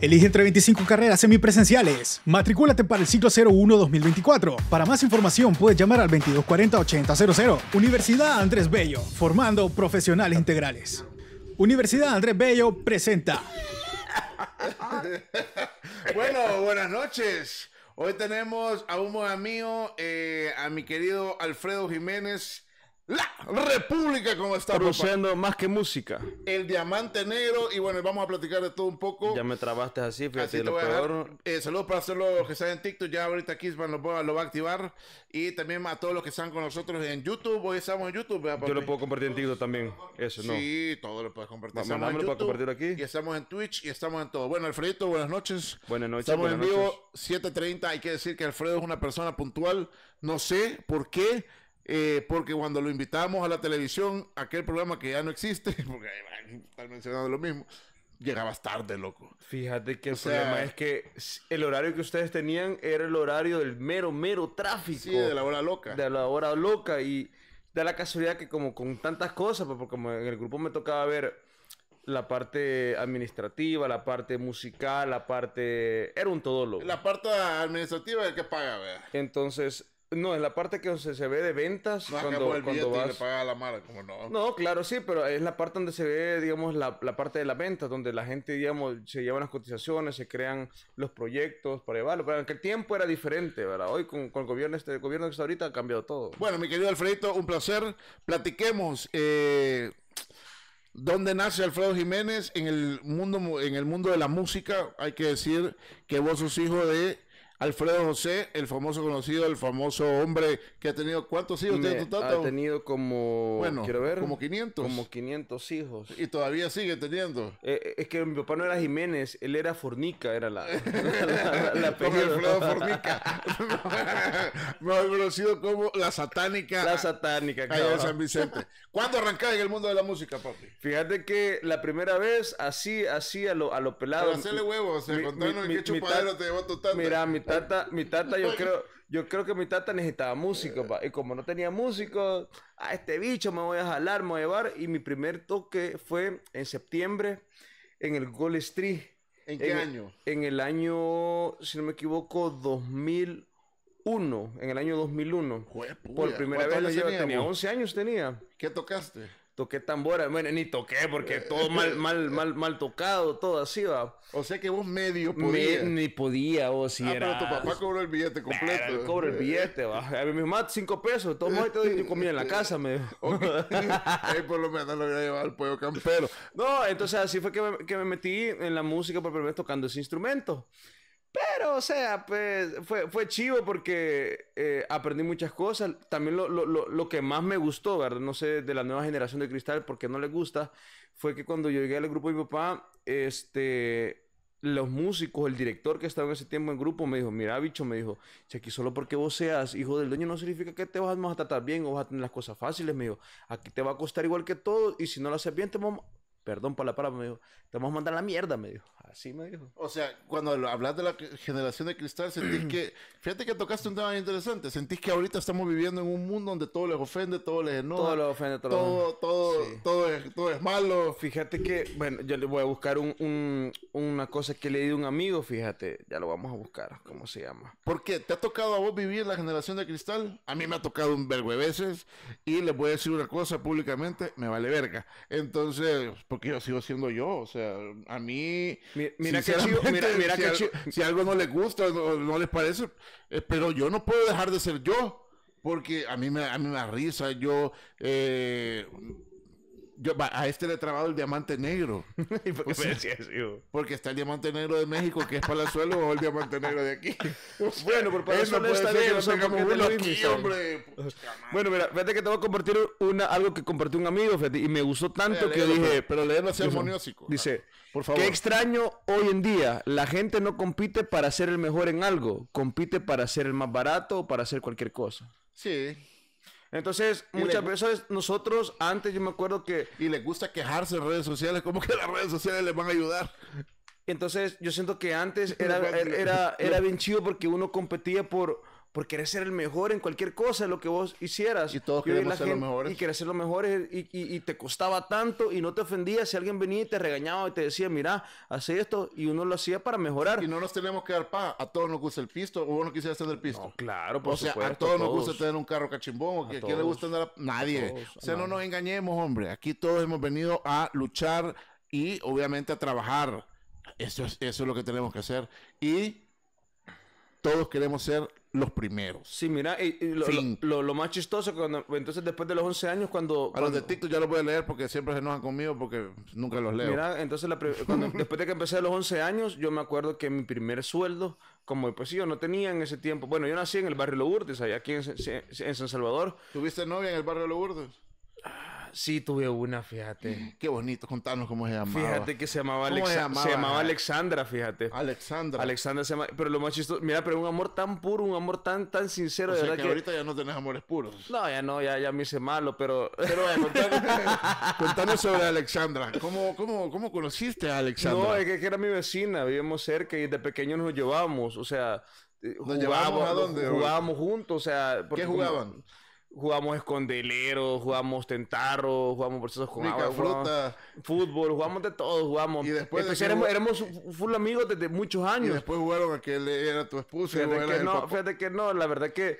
Elige entre 25 carreras semipresenciales. Matricúlate para el ciclo 01-2024. Para más información puedes llamar al 2240-8000. Universidad Andrés Bello, formando profesionales integrales. Universidad Andrés Bello presenta. bueno, buenas noches. Hoy tenemos a un amigo, eh, a mi querido Alfredo Jiménez la República, ¿cómo está? Produciendo más que música. El Diamante Negro, y bueno, vamos a platicar de todo un poco. Ya me trabaste así, fíjate, así lo peor. Eh, saludos para todos los que están en TikTok, ya ahorita Kisman lo, va a activar. Y también a todos los que están con nosotros en YouTube, hoy estamos en YouTube. Yo lo puedo compartir en TikTok también, eso, ¿no? Sí, todo lo puedes compartir. Estamos en YouTube, aquí. Y estamos en Twitch y estamos en todo. Bueno, Alfredito, buenas noches. Buenas noches. Estamos en vivo, 7.30, hay que decir que Alfredo es una persona puntual, no sé por qué eh, porque cuando lo invitamos a la televisión, aquel programa que ya no existe, porque están mencionando lo mismo, llegabas tarde, loco. Fíjate que el problema es que el horario que ustedes tenían era el horario del mero, mero tráfico. Sí, de la hora loca. De la hora loca. Y da la casualidad que como con tantas cosas, pues, porque como en el grupo me tocaba ver la parte administrativa, la parte musical, la parte... Era un todo loco. La parte administrativa es que paga, ¿verdad? Entonces, no, es la parte que se, ve de ventas. Ah, no, cuando, cuando vas... la no. claro, sí, pero es la parte donde se ve, digamos, la, parte de la ventas, donde la gente, digamos, se llevan las cotizaciones, se crean los proyectos para llevarlo. Pero en aquel tiempo era diferente, ¿verdad? Hoy con, el gobierno, este gobierno que está ahorita ha cambiado todo. Bueno, mi querido Alfredito, un placer. Platiquemos. Eh, ¿Dónde nace Alfredo Jiménez? En el mundo en el mundo de la música, hay que decir que vos sos hijo de Alfredo José, el famoso conocido, el famoso hombre que ha tenido cuántos hijos tiene tu tata? Ha tenido como bueno, quiero ver, como 500. Como 500 hijos. Y todavía sigue teniendo. Eh, eh, es que mi papá no era Jiménez, él era Fornica, era la la, la, Alfredo Fornica. ha conocido como la satánica. La satánica, claro. Allá de San Vicente. ¿Cuándo arrancaste en el mundo de la música, papi? Fíjate que la primera vez así así a lo a lo pelado. Para hacerle huevos, se chupadero te llevó Mira, mi tata, mi tata, yo creo, yo creo que mi tata necesitaba músico, pa. y como no tenía músico, a ah, este bicho me voy a jalar, me voy a llevar, y mi primer toque fue en septiembre en el Gold Street. ¿En qué año? En el año, si no me equivoco, 2001, en el año 2001. por primera vez yo tenía 11 años tenía. ¿Qué tocaste? toqué tambora, bueno, ni toqué porque todo mal, mal, mal, mal tocado, todo así, va. O sea que vos medio podías. ni podía, o si ah, era... Pero tu papá cobró el billete completo. Pero, cobró el billete, va. A mí me mata cinco pesos, todo el te doy comida en la este, casa, me Ahí por lo menos lo voy a llevar al pueblo campero. No, entonces así fue que que me metí en la música por primera vez tocando ese instrumento. Pero, o sea, pues fue, fue chivo porque eh, aprendí muchas cosas. También lo, que más me gustó, ¿verdad? No sé, de la nueva generación de Cristal, porque no le gusta, fue que cuando yo llegué al grupo de mi papá, este, los músicos, el director que estaba en ese tiempo en grupo, me dijo, mira, bicho, me dijo, si aquí solo porque vos seas hijo del dueño no significa que te vas a tratar bien o vas a tener las cosas fáciles, me dijo, aquí te va a costar igual que todo y si no lo haces bien te vamos... Perdón para la palabra, me dijo, te vamos a mandar la mierda, me dijo. Así me dijo. O sea, cuando hablas de la generación de cristal, sentís que. Fíjate que tocaste un tema interesante. Sentís que ahorita estamos viviendo en un mundo donde todo les ofende, todo les enoja. Todo les ofende, todo Todo, todo, todo, es, todo, es, malo. Fíjate que. Bueno, yo le voy a buscar una cosa que leí de un amigo, fíjate. Ya lo vamos a buscar, ¿cómo se llama? ¿Por qué? ¿Te ha tocado a vos vivir la generación de cristal? A mí me ha tocado un vergo de veces. Y les voy a decir una cosa públicamente: me vale verga. Entonces, porque yo sigo siendo yo. O sea, a mí mira, que si, que si, algo no les gusta no, no les parece, eh, pero yo no puedo dejar de ser yo, porque a mí me, a mí me risa, yo... Eh, a este le he trabado el diamante negro. Porque está el diamante negro de México, que es para el suelo o el diamante negro de aquí. bueno, por está negro. Bueno, mira, fíjate que te voy a compartir una, algo que compartió un amigo, y me gustó tanto que que dije... Pero, le leerlo así armoniósico. Dice, ah, por favor. Qué extraño hoy en día. La gente no compite para ser el mejor en algo. Compite para ser el más barato o para hacer cualquier cosa. Sí, entonces, muchas veces nosotros, antes yo me acuerdo que... Y les gusta quejarse en redes sociales, como que las redes sociales les van a ayudar. Entonces, yo siento que antes era, era, era bien chido porque uno competía por porque querer ser el mejor en cualquier cosa, lo que vos hicieras. Y todos queremos ser los mejores. Y querer ser los mejores y, te costaba tanto y no te ofendías si alguien venía y te regañaba y te decía, mira, hace esto y uno lo hacía para mejorar. Y no nos tenemos que dar paz, A todos nos gusta el pisto o uno quisiera hacer el pisto. No, claro, por O sea, a todos, nos gusta tener un carro cachimbón. ¿A, quién le gusta andar? A... Nadie. o sea, no nos engañemos, hombre. Aquí todos hemos venido a luchar y obviamente a trabajar. Eso eso es lo que tenemos que hacer. Y todos queremos ser los primeros. Sí, mira, y, lo, más chistoso, cuando, entonces después de los 11 años, cuando... A los de TikTok ya los voy a leer porque siempre se nos enojan comido porque nunca los leo. Mira, entonces después de que empecé a los 11 años, yo me acuerdo que mi primer sueldo, como pues sí, yo no tenía en ese tiempo, bueno, yo nací en el barrio Lourdes, allá aquí en, San Salvador. ¿Tuviste novia en el barrio Lourdes? Ah, Sí, tuve una, fíjate. Qué bonito, contanos cómo se llamaba. Fíjate que se llamaba, se llamaba? Alexandra, fíjate. Alexandra. Alexandra se llama, pero lo más chistoso, mira, pero un amor tan puro, un amor tan, tan sincero. O que, ahorita ya no tenés amores puros. No, ya no, ya, ya me hice malo, pero... Pero contanos, sobre Alexandra. ¿Cómo, cómo, cómo conociste a Alexandra? No, es que, era mi vecina, vivíamos cerca y de pequeño nos llevábamos, o sea... Eh, ¿Nos llevábamos a dónde? Jugábamos juntos, o sea... ¿Qué jugaban? jugamos escondelero, jugamos tentarro, jugamos procesos con agua, fútbol, jugamos de todo, jugamos. Y después éramos, full amigos desde muchos años. Y después jugaron a que él era tu esposo. Fíjate, que, no, fíjate que no, la verdad que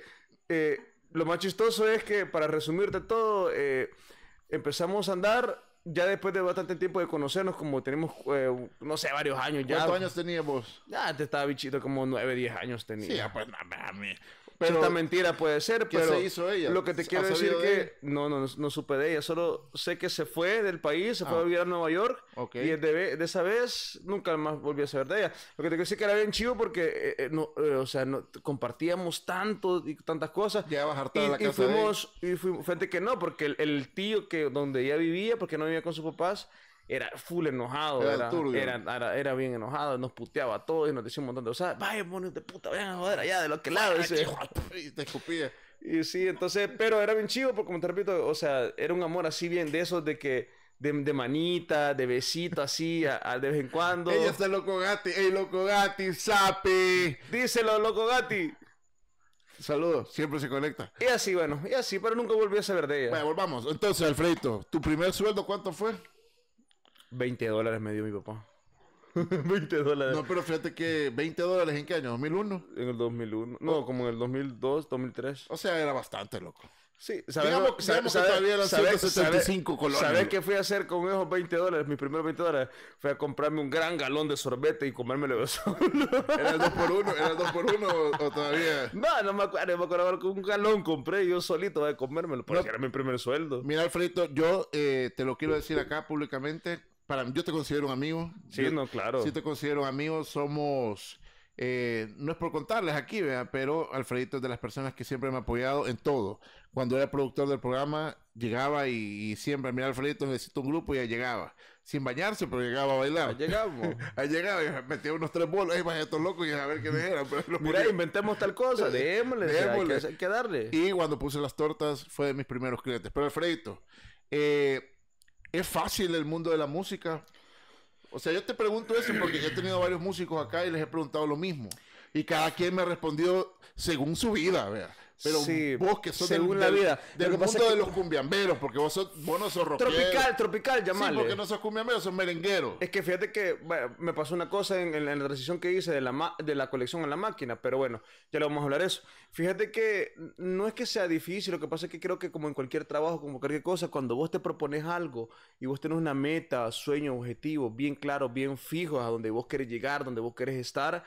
eh, lo más chistoso es que, para resumirte todo, eh, empezamos a andar ya después de bastante tiempo de conocernos, como tenemos, eh, no sé, varios años ya. ¿Cuántos años teníamos? Ya, te estaba bichito, como nueve, diez años tenía. Sí, ah, pues, pero esta mentira puede ser, pero hizo ella? lo que te quiero decir que no, no, no supe de ella, solo sé que se fue del país, se fue a ah. vivir a Nueva York y de esa vez nunca más volví a saber de ella. Lo que te quiero decir que era bien chivo porque, eh, eh, eh, o sea, no, compartíamos tanto y tantas cosas. Ya y, y fuimos, y frente que no, porque el, el tío que donde ella vivía, porque no vivía con sus papás, era full enojado, era, bien enojado, nos puteaba todo y nos decía un montón de cosas, vaya monos de puta, vayan a joder allá de lo que lado, y te escupía. Y sí, entonces, pero era bien chido, porque como te repito, o sea, era un amor así bien de esos de que, de, manita, de besito así, a, de vez en cuando. Ella está loco gati, ey loco gati, sapi. Díselo, loco gati. Saludos, siempre se conecta. Y así, bueno, y así, pero nunca volví a saber de ella. Bueno, volvamos. Entonces, Alfredito, ¿tu primer sueldo cuánto fue? 20 dólares me dio mi papá. 20 dólares. No, pero fíjate que 20 dólares en qué año? ¿2001? En el 2001. No, como en el 2002, 2003. O sea, era bastante loco. Sí, Sabemos Digamos, todavía eran que colores. ¿Sabes qué fui a hacer con esos 20 dólares? Mis primeros 20 dólares. fue a comprarme un gran galón de sorbete y comérmelo solo. ¿Era el 2x1? ¿Era el 2x1 o, todavía? No, no me acuerdo. Me acuerdo que un galón compré yo solito de eh, comérmelo. Porque era mi primer sueldo. Mira, Alfredito, yo eh, te lo quiero decir acá públicamente para yo te considero un amigo. Sí, no, claro. Sí te considero un amigo, somos... Eh, no es por contarles aquí, vea... pero Alfredito es de las personas que siempre me ha apoyado en todo. Cuando era productor del programa, llegaba y, siempre, mira, Alfredito necesito un grupo y ya llegaba. Sin bañarse, pero llegaba a bailar. Ahí llegamos. Ahí llegaba y metía unos tres bolos. Ahí van estos locos y a ver qué me eran. Pero mira, inventemos tal cosa. démosle. démosle. Hay, que, darle. Y cuando puse las tortas, fue de mis primeros clientes. Pero Alfredito, eh es fácil el mundo de la música. O sea, yo te pregunto eso porque he tenido varios músicos acá y les he preguntado lo mismo. Y cada quien me ha respondido según su vida, vea. Pero sí, vos que según la vida. mundo de los cumbiamberos, porque vos, vos no sos Tropical, tropical, llamale. Sí, porque no sos cumbiamberos, sos merenguero. Es que fíjate que me pasó una cosa en, la transición que hice de la, de la colección a la máquina, pero bueno, ya le vamos a hablar eso. Fíjate que no es que sea difícil, lo que pasa es que creo que como en cualquier trabajo, como cualquier cosa, cuando vos te propones algo y vos tenés una meta, sueño, objetivo bien claro, bien fijo a donde vos querés llegar, donde vos querés estar,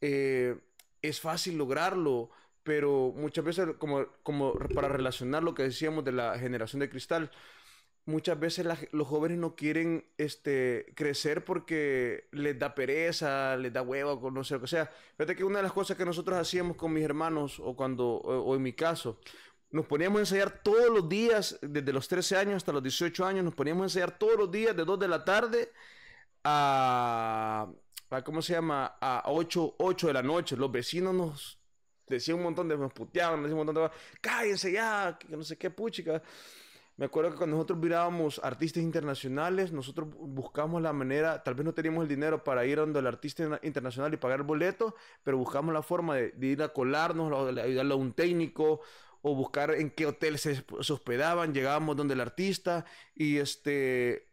eh, es fácil lograrlo pero muchas veces, como, como para relacionar lo que decíamos de la generación de cristal, muchas veces los jóvenes no quieren este, crecer porque les da pereza, les da hueva, no sé lo que sea. Fíjate que una de las cosas que nosotros hacíamos con mis hermanos, o cuando, o, en mi caso, nos poníamos a ensayar todos los días, desde los 13 años hasta los 18 años, nos poníamos a ensayar todos los días de 2 de la tarde a, ¿cómo se llama? A 8, 8 de la noche. Los vecinos nos decía un montón de, nos puteaban, decía un montón de, cállense ya, que no sé qué puchica. Me acuerdo que cuando nosotros mirábamos artistas internacionales, nosotros buscamos la manera, tal vez no teníamos el dinero para ir donde el artista internacional y pagar el boleto, pero buscamos la forma de, ir a colarnos, o ayudarle a un técnico, o buscar en qué hotel se hospedaban, llegábamos donde el artista, y este,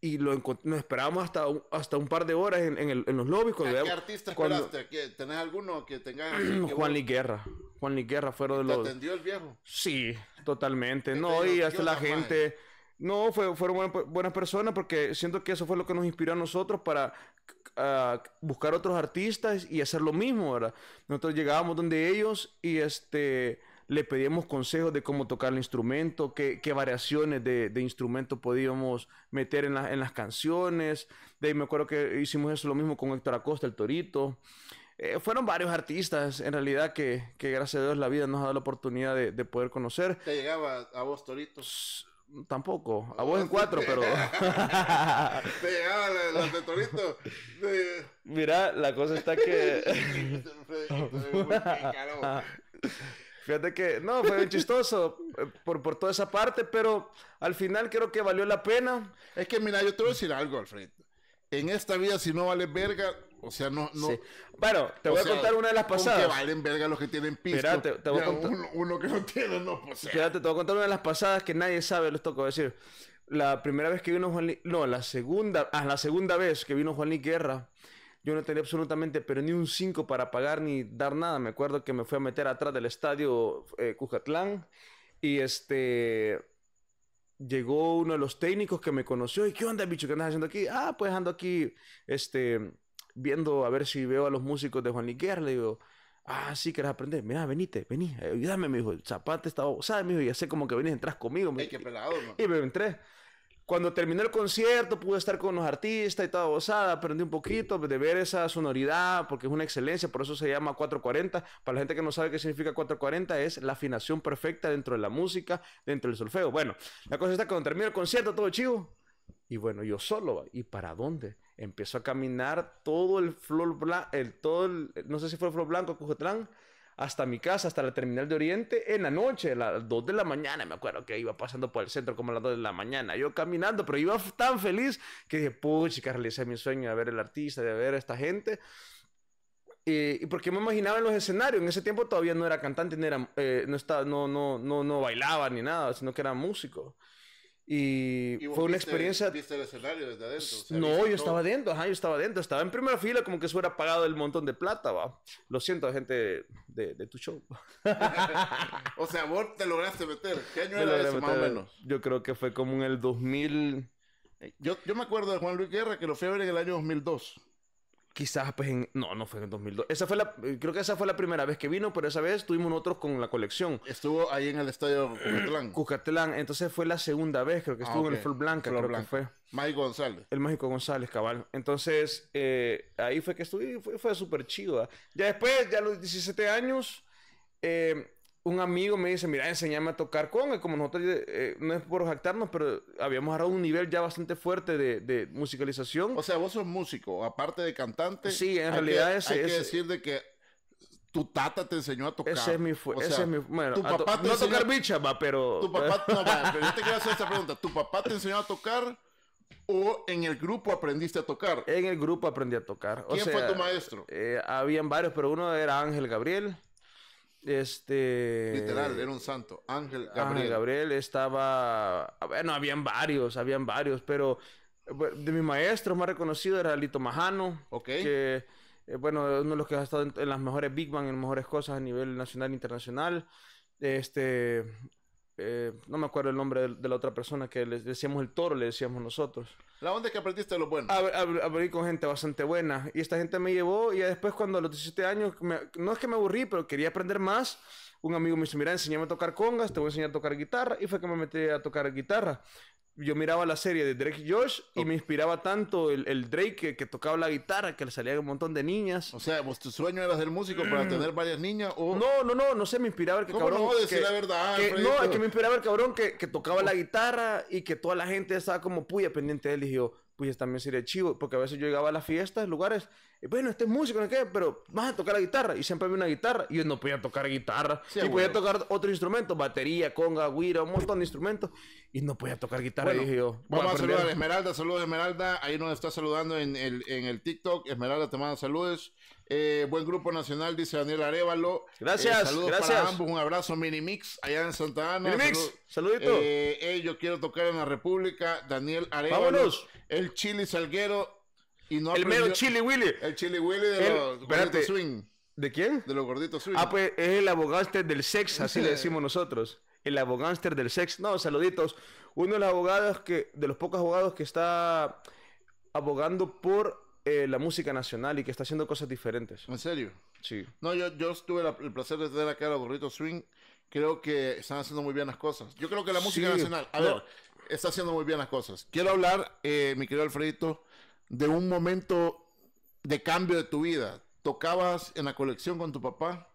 y lo nos esperábamos hasta un, hasta un par de horas en, en, el, en los lobbies. Cuando qué artista esperaste? ¿Tenés alguno que tenga...? Juan Liguerra. Guerra. Juan Liguerra, Guerra fueron de los... ¿Te atendió el viejo? Sí, totalmente. no, y hasta la gente... No, fue, fueron buenas, personas porque siento que eso fue lo que nos inspiró a nosotros para buscar otros artistas y hacer lo mismo, ¿verdad? Nosotros llegábamos donde ellos y este le pedíamos consejos de cómo tocar el instrumento, qué, variaciones de, de, instrumento podíamos meter en, en, las canciones. De ahí me acuerdo que hicimos eso lo mismo con Héctor Acosta, el Torito. Eh, fueron varios artistas, en realidad, que, gracias a Dios la vida nos ha dado la oportunidad de, poder conocer. ¿Te llegaba a vos, Torito? Tampoco, a vos en cuatro, pero. Te llegaban los de Torito. Mira, la cosa está que. Fíjate que, no, fue bien chistoso eh, por, por toda esa parte, pero al final creo que valió la pena. Es que, mira, yo te voy a decir algo, Alfred. En esta vida, si no vale verga, o sea, no. no Bueno, te voy a contar una de las pasadas. Que valen verga los que tienen pisto. te, voy a contar. te voy a contar una de las pasadas que nadie sabe, les toco decir. La primera vez que vino Juan No, la segunda. Ah, la segunda vez que vino Juan Guerra yo no tenía absolutamente, pero ni un 5 para pagar ni dar nada. Me acuerdo que me fui a meter atrás del estadio eh, Cujatlán y este llegó uno de los técnicos que me conoció y qué onda bicho ¿Qué andas haciendo aquí ah pues ando aquí este viendo a ver si veo a los músicos de Juan Liguer le digo ah sí querés aprender mira venite vení ayúdame me dijo zapate estaba sabes mijo? me dijo ya sé como que venís entras conmigo y me entré cuando terminó el concierto, pude estar con los artistas y toda gozada, aprendí un poquito de ver esa sonoridad, porque es una excelencia, por eso se llama 440. Para la gente que no sabe qué significa 440, es la afinación perfecta dentro de la música, dentro del solfeo. Bueno, la cosa está que cuando terminó el concierto, todo chivo. Y bueno, yo solo, ¿y para dónde? Empezó a caminar todo el flor blanco, el, todo no sé si fue flor blanco, Cujetlán, hasta mi casa, hasta la terminal de Oriente, en la noche, a las 2 de la mañana, me acuerdo que iba pasando por el centro como a las 2 de la mañana, yo caminando, pero iba tan feliz que dije, pucha, que realicé mi sueño de ver el artista, de ver a esta gente. y porque me imaginaba en los escenarios, en ese tiempo todavía no era cantante, eh, no, no, no, no, no bailaba ni nada, sino que era músico. Y, fue una viste, experiencia. ¿Viste el escenario desde adentro? no, yo estaba adentro, ajá, yo estaba adentro. Estaba en primera fila, como que se hubiera pagado el montón de plata, va. Lo siento, gente de, de tu show. o sea, vos te lograste meter. ¿Qué año era eso, más o menos? Yo creo que fue como en el 2000. Yo, yo me acuerdo de Juan Luis Guerra que lo fui a ver en el año 2002 quizás pues en... No, no fue en 2002. Esa fue la... Creo que esa fue la primera vez que vino, pero esa vez tuvimos nosotros con la colección. Estuvo ahí en el estadio Cucatlán. Cucatlán. Entonces fue la segunda vez, creo que ah, estuvo en el Flor Blanca, fue. Mágico González. El Mágico González, cabal. Entonces, eh, ahí fue que estuve fue, súper chido. ¿ah? Ya después, ya a los 17 años... Eh, un amigo me dice, mira, enséñame a tocar con él. Como nosotros, eh, no es por jactarnos, pero habíamos agarrado un nivel ya bastante fuerte de, musicalización. O sea, vos sos músico, aparte de cantante. Sí, en realidad es ese, Hay que decir de que tu tata te enseñó a tocar. Ese es mi... O bueno, tu papá te enseñó... no tocar bicha, pero... Tu papá... no, pero yo te quiero hacer esta pregunta. ¿Tu papá te enseñó a tocar o en el grupo aprendiste a tocar? En el grupo aprendí a tocar. ¿Quién fue tu maestro? Eh, habían varios, pero uno era Ángel Gabriel. Este. Literal, era un santo. Ángel Gabriel. Gabriel estaba. Ah, bueno, habían varios, habían varios, pero eh, de mis maestros, más reconocido era Lito Majano. Que, eh, bueno, uno de los que ha estado en, las mejores Big Bang, en mejores cosas a nivel nacional e internacional. Este. Eh, no me acuerdo el nombre de la otra persona que le decíamos el toro, le decíamos nosotros. La onda es que aprendiste de bueno buenos. con gente bastante buena. Y esta gente me llevó y después cuando a los 17 años, no es que me aburrí, pero quería aprender más. Un amigo me dice, mira, enseñame a tocar congas, te voy a enseñar a tocar guitarra. Y fue que me metí a tocar guitarra yo miraba la serie de Drake y Josh y me inspiraba tanto el, Drake que, tocaba la guitarra, que le salía un montón de niñas. O sea, ¿vos pues, tu sueño era ser músico para mm. tener varias niñas? O... No, no, no, no sé, me inspiraba el que cabrón. No, decir la verdad. no, es que me inspiraba el cabrón que, tocaba la guitarra y que toda la gente estaba como puya pendiente de él y yo pues también sería chivo, porque a veces yo llegaba a las fiestas, lugares, bueno, este es músico, no qué, pero vas a tocar la guitarra, y siempre había una guitarra, y yo no podía tocar guitarra, y podía tocar otro instrumento, batería, conga, guira, un montón de instrumentos, y no podía tocar guitarra, dije yo. Vamos a saludar a Esmeralda, saludos Esmeralda, ahí nos está saludando en el, TikTok, Esmeralda te manda saludos. Eh, buen grupo nacional, dice Daniel Arevalo. Eh, gracias, gracias. un abrazo, Minimix, allá en Santa Ana. Minimix, saludito. Eh, yo quiero tocar en la República, Daniel Arevalo. El Chili Salguero. Y no el mero Chili Willy. El Chili Willy de los gorditos Swing. ¿De quién? De los gorditos swing. Ah, pues es el abogánster del sex, así le decimos nosotros. El abogánster del sex. No, saluditos. Uno de los abogados que, de los pocos abogados que está abogando por eh, la música nacional y que está haciendo cosas diferentes. ¿En serio? Sí. No, yo, yo tuve el placer de tener acá a Gorrito Swing. Creo que están haciendo muy bien las cosas. Yo creo que la música nacional, ver, está haciendo muy bien las cosas. Quiero hablar, eh, mi querido Alfredito, de un momento de cambio de tu vida. Tocabas en la colección con tu papá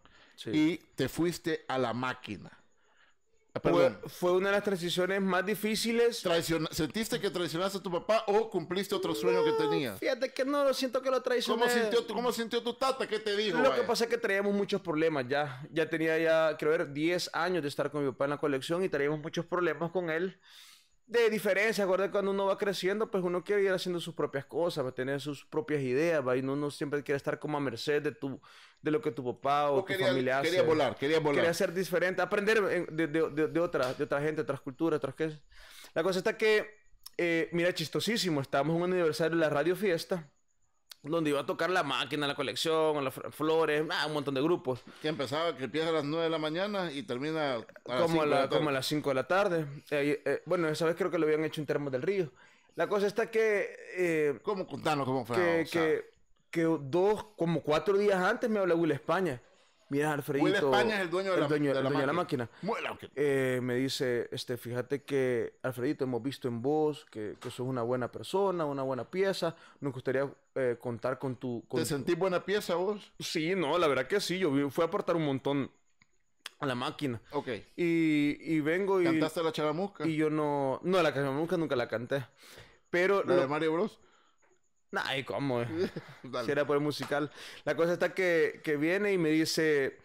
y te fuiste a la máquina. Ah, fue, una de las transiciones más difíciles. ¿Sentiste que traicionaste a tu papá o cumpliste otro sueño que tenías? Fíjate que no, lo siento que lo traicioné. ¿Cómo sintió, tu, cómo sintió tu tata? ¿Qué te dijo? Lo que pasa es que traíamos muchos problemas ya. Ya tenía ya, creo, 10 años de estar con mi papá en la colección y traíamos muchos problemas con él de diferencia, cuando uno va creciendo, pues uno quiere ir haciendo sus propias cosas, mantener tener sus propias ideas, va y uno, siempre quiere estar como a merced de tu de lo que tu papá o tu familia hace. Quería volar, quería volar. Quería ser diferente, aprender eh, de, de, de, de otra, de otra gente, otras culturas, otras cosas. La cosa está que, eh, mira, chistosísimo, estábamos en un aniversario de la radio fiesta donde iba a tocar la máquina, la colección, las flores, ah, un montón de grupos. Que empezaba, que empieza a las 9 de la mañana y termina a las como, a de la como a las 5 de la tarde. Eh, eh, bueno, esa vez creo que lo habían hecho en Termas del Río. La cosa está que... Eh, ¿Cómo contarlo? ¿Cómo fue? Que, que, dos, como cuatro días antes me habló Will España. Mira, Alfredito. España es el dueño de, la, de la, máquina. Eh, me dice, este, fíjate que, Alfredito, hemos visto en vos que, que sos una buena persona, una buena pieza. Nos gustaría eh, contar con tu. ¿Te sentís buena pieza vos? Sí, no, la verdad que sí. Yo fui a aportar un montón a la máquina. Ok. Y, vengo y. ¿Cantaste la Chavamusca. Y yo no. No, la Chalamusca nunca la canté. Pero. ¿La de Mario Bros? Ay, ¿cómo? si era por el musical. La cosa está que, que viene y me dice,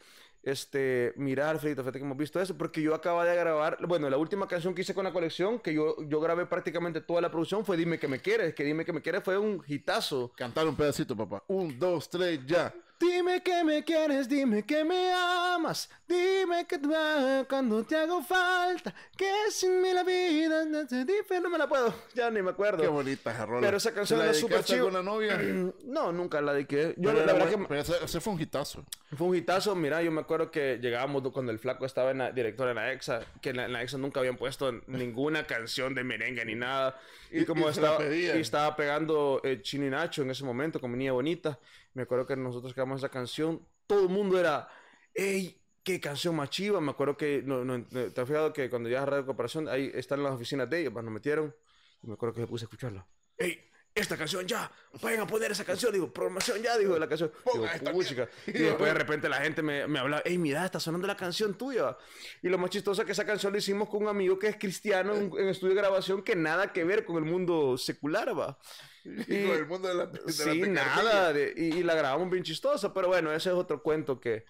este, mirar, Alfredito, fíjate que hemos visto eso, porque yo acaba de grabar, bueno, la última canción que hice con la colección, que yo, yo grabé prácticamente toda la producción, fue Dime que me quieres, que Dime que me quieres fue un hitazo. Cantar un pedacito, papá. Un, dos, tres, ya. Dime que me quieres, dime que me amas, dime que te va cuando te hago falta, que sin mí la vida no dice, no me la puedo, ya ni me acuerdo. Qué bonita Jarrón. Pero esa canción la era súper alguna novia? no, nunca la dediqué. Yo la, verdad que pero ese, fue un hitazo. Fue un hitazo, mira, yo me acuerdo que llegábamos cuando el flaco estaba en la directora en la EXA, que en la, EXA nunca habían puesto ninguna canción de merengue ni nada. Y, como estaba, estaba pegando eh, Chino y Nacho en ese momento, como niña bonita. Me acuerdo que nosotros creamos esa canción, todo el mundo era, ¡Ey! ¡Qué canción más chiva! Me acuerdo que, ¿te has fijado que cuando llegas a Radio Cooperación, ahí están las oficinas de ellos, pues nos metieron y me acuerdo que se puse a escucharlo ¡Ey! esta canción ya, vayan a poner esa canción, digo, programación ya, digo, de la canción, oh, digo, Y después de repente la gente me, me hablaba, hey, mira, está sonando la canción tuya. Y lo más chistoso es que esa canción la hicimos con un amigo que es cristiano en, estudio de grabación que nada que ver con el mundo secular, va. Y, con el mundo de la... De sí, nada, y la grabamos bien chistosa, pero bueno, ese es otro cuento que...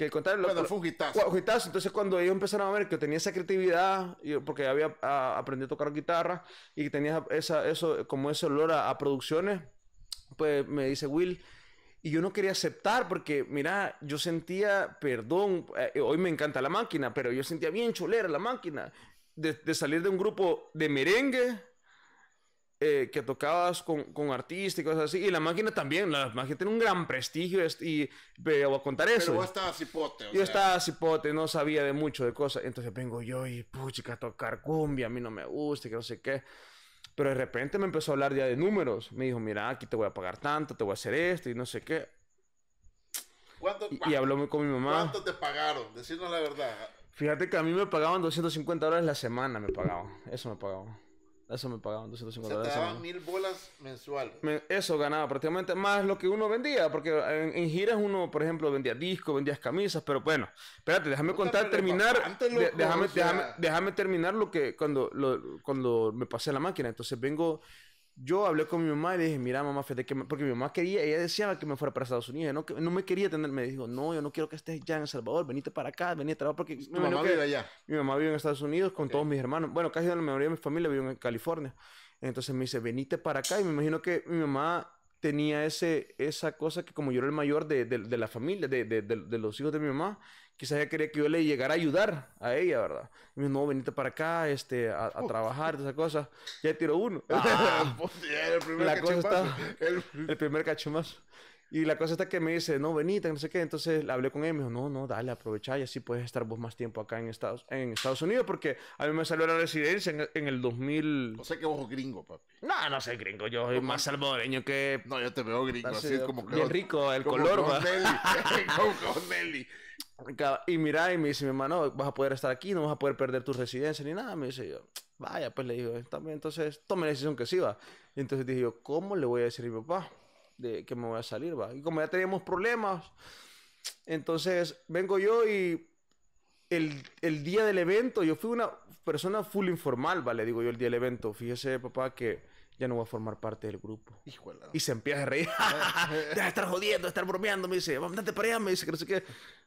Que el contrario... lo, fue Entonces cuando ellos empezaron a ver que tenía esa creatividad, porque había aprendido a tocar guitarra y que tenía esa, eso, como ese olor a, producciones, pues me dice Will, y yo no quería aceptar porque, mira, yo sentía, perdón, eh, hoy me encanta la máquina, pero yo sentía bien cholera la máquina. de, salir de un grupo de merengue eh, que tocabas con, con artistas y cosas así. Y la máquina también, la máquina tiene un gran prestigio y voy a contar eso. Pero vos estabas cipote. yo estaba cipote, no sabía de mucho de cosas. Entonces vengo yo y pucha a tocar cumbia, a mí no me gusta, que no sé qué. Pero de repente me empezó a hablar ya de números. Me dijo, mira, aquí te voy a pagar tanto, te voy a hacer esto y no sé qué. ¿Cuánto, y, habló con mi mamá. ¿Cuánto te pagaron? Decirnos la verdad. Fíjate que a mí me pagaban 250 dólares la semana, me pagaban. Eso me pagaban. Eso me pagaban 250 o te daban mil bolas mensuales. eso ganaba prácticamente más lo que uno vendía, porque en, giras uno, por ejemplo, vendía discos, vendías camisas, pero bueno, espérate, déjame contar, terminar, déjame, déjame, déjame, terminar lo que cuando, cuando me pasé la máquina. Entonces vengo yo hablé con mi mamá y le dije, mira mamá, Porque mi mamá quería, ella decía que me fuera para Estados Unidos. No, no me quería tener, me dijo, no, yo no quiero que estés ya en El Salvador, venite para acá, venite a trabajar. Porque mi mamá vive allá. Mi mamá vive en Estados Unidos con todos mis hermanos. Bueno, casi la mayoría de mi familia vive en California. Entonces me dice, venite para acá. Y me imagino que mi mamá tenía ese, esa cosa que como yo era el mayor de, la familia, de, de, los hijos de mi mamá, quizás ella quería que yo le llegara a ayudar a ella, ¿verdad? me dijo, no, venita para acá, este, a, trabajar, trabajar, esa cosa. Ya tiró uno. Pues, ah, el primer la cosa está, el... primer cachumazo. Y la cosa está que me dice, no, venita, no sé qué. Entonces le hablé con él y me dijo, no, no, dale, aprovecha y así puedes estar vos más tiempo acá en Estados, en Estados Unidos porque a mí me salió la residencia en, el 2000. No sé que vos gringo, papi. No, no soy gringo, yo soy más salvadoreño que... No, yo te veo gringo, así, como que... Bien rico, el color, color, con Nelly. con Nelly. Y mira, y me dice mi hermano, vas a poder estar aquí, no vas a poder perder tu residencia ni nada. Me dice yo, vaya, pues le digo, también, entonces tome la decisión que sí va. entonces dije yo, ¿cómo le voy a decir a mi papá de que me voy a salir? va? Y como ya teníamos problemas, entonces vengo yo y el, el día del evento, yo fui una persona full informal, ¿vale? Digo yo el día del evento, fíjese papá que ya no voy a formar parte del grupo. Y se empieza a reír. de estar jodiendo, de estar bromeando. Me dice, ...vamos andate para allá. Me dice que no sé qué.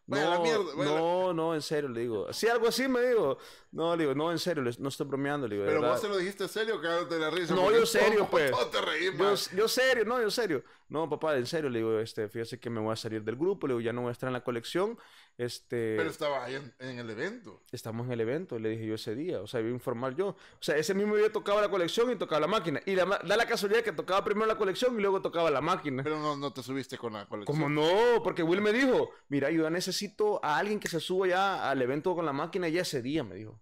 no, la no, no, en serio, le digo. Si algo así me digo. No, le digo, no, en serio, no estoy bromeando, le digo. Pero vos se lo dijiste en serio, te la risa. No, yo en serio, pues. yo, yo, serio, no, yo serio. No, papá, en serio, le digo, este, fíjese que me voy a salir del grupo, le digo, ya no voy a estar en la colección. Este, Pero estaba ahí en, el evento. Estamos en el evento, le dije yo ese día. O sea, iba a informar yo. O sea, ese mismo día tocaba la colección y tocaba la máquina. Y da la casualidad que tocaba primero la colección y luego tocaba la máquina. Pero no, no te subiste con la colección. Como no, porque Will me dijo: Mira, yo necesito a alguien que se suba ya al evento con la máquina ya ese día, me dijo.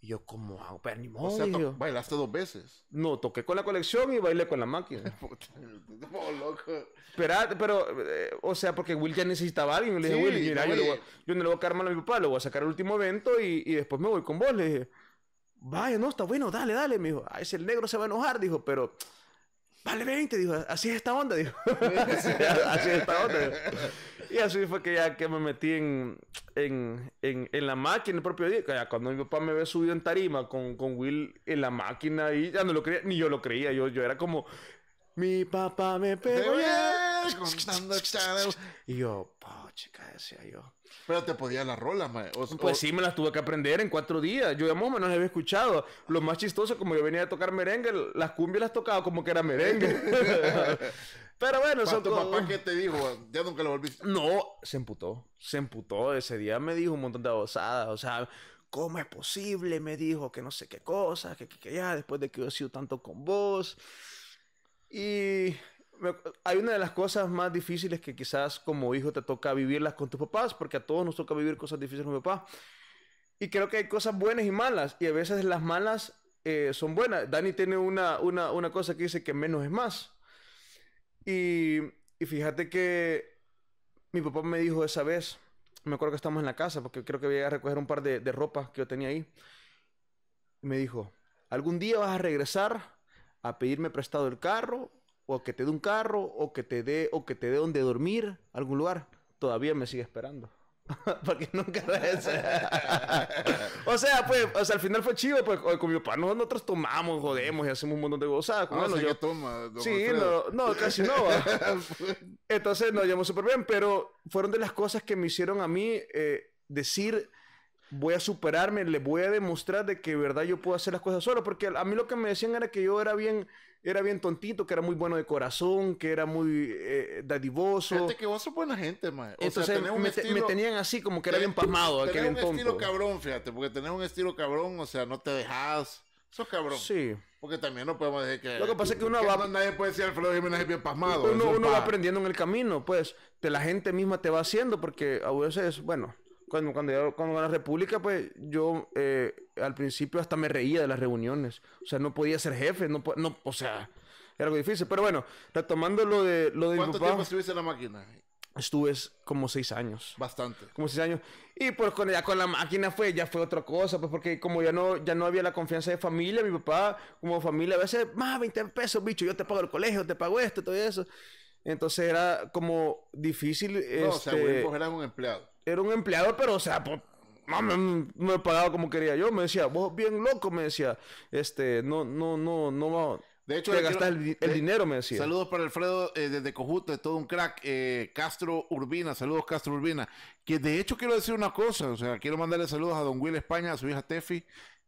Y yo, ¿cómo hago? Pero ni modo. O sea, bailaste dos veces. No, toqué con la colección y bailé con la máquina. Puta, loco. Pero, pero eh, o sea, porque Will ya necesitaba a alguien. Le dije, Will, yo, no le voy a quedar mal a mi papá, lo voy a sacar el último evento y, y después me voy con vos. Le dije, vaya, no, está bueno, dale, dale. Me dijo, ah, ese negro se va a enojar. Dijo, pero vale 20, dijo, así es esta onda, dijo. así, es esta onda. Y así fue que ya que me metí en, en, en, en la máquina el propio día. Ya cuando mi papá me ve subido en tarima con, con Will en la máquina y ya no lo creía, ni yo lo creía, yo, yo era como, mi papá me pegó. Y yo, chica, decía yo. Pero te podía la rola, mae. pues sí, me las tuve que aprender en cuatro días. Yo ya más o menos había escuchado. Lo más chistoso, como yo venía a tocar merengue, las cumbias las tocaba como que era merengue. Pero bueno, eso tu papá qué te dijo? Ya nunca lo volviste. No, se emputó. Se emputó. Ese día me dijo un montón de abusadas. O sea, ¿cómo es posible? Me dijo que no sé qué cosas, que, que ya, después de que yo he sido tanto con vos. Y hay una de las cosas más difíciles que quizás como hijo te toca vivirlas con tus papás, porque a todos nos toca vivir cosas difíciles con mi papá. Y creo que hay cosas buenas y malas, y a veces las malas eh, son buenas. Dani tiene una, una, una, cosa que dice que menos es más. Y, fíjate que mi papá me dijo esa vez, me acuerdo que estamos en la casa, porque creo que voy a recoger un par de, de ropa que yo tenía ahí. me dijo, algún día vas a regresar a pedirme prestado el carro o que te dé un carro, o que te dé, o que te dé donde dormir, algún lugar, todavía me sigue esperando. Porque nunca O sea, pues, o sea, al final fue chido, pues, con mi papá nosotros tomamos, jodemos y hacemos un montón de cosas. Ah, bueno, no, yo tomo. Sí, no, casi no. Pues. Entonces nos llevamos súper bien, pero fueron de las cosas que me hicieron a mí eh, decir, voy a superarme, le voy a demostrar de que de verdad yo puedo hacer las cosas solo, porque a mí lo que me decían era que yo era bien era bien tontito, que era muy bueno de corazón, que era muy eh, dadivoso. Gente que vos sos buena gente, mae. O Entonces sea, me, tenían así como que era bien pasmado. Tenés un estilo cabrón, fíjate, porque tenés un estilo cabrón, o sea, no te dejas. es cabrón. Sí. Porque también no podemos decir que. Lo que pasa es que uno que va. Nadie puede decir Alfredo Jiménez es bien pasmado. Uno, uno va aprendiendo en el camino, pues. De la gente misma te va haciendo, porque a veces, bueno, cuando, cuando, cuando la República, pues yo eh, al principio hasta me reía de las reuniones. O sea, no podía ser jefe, no, no o sea, era algo difícil. Pero bueno, retomando lo de, lo de ¿Cuánto tiempo estuviste en la máquina? Estuve como seis años. Bastante. Como seis años. Y pues con, ya con la máquina fue, ya fue otra cosa, pues porque como ya no, ya no había la confianza de familia, mi papá, como familia, a veces, más 20 pesos, bicho, yo te pago el colegio, te pago esto, todo eso. Entonces era como difícil. No, este... o sea, este era un empleado era un empleado, pero o sea, pues, no no me pagaba como quería yo. Me decía, vos bien loco, me decía, este, no, no, no, no De hecho, gastar el, dinero, me decía. Saludos para Alfredo eh, desde Cojuta, es todo un crack. Eh, Castro Urbina, saludos Castro Urbina. Que de hecho quiero decir una cosa, o sea, quiero mandarle saludos a Don Will España, a su hija Tefi,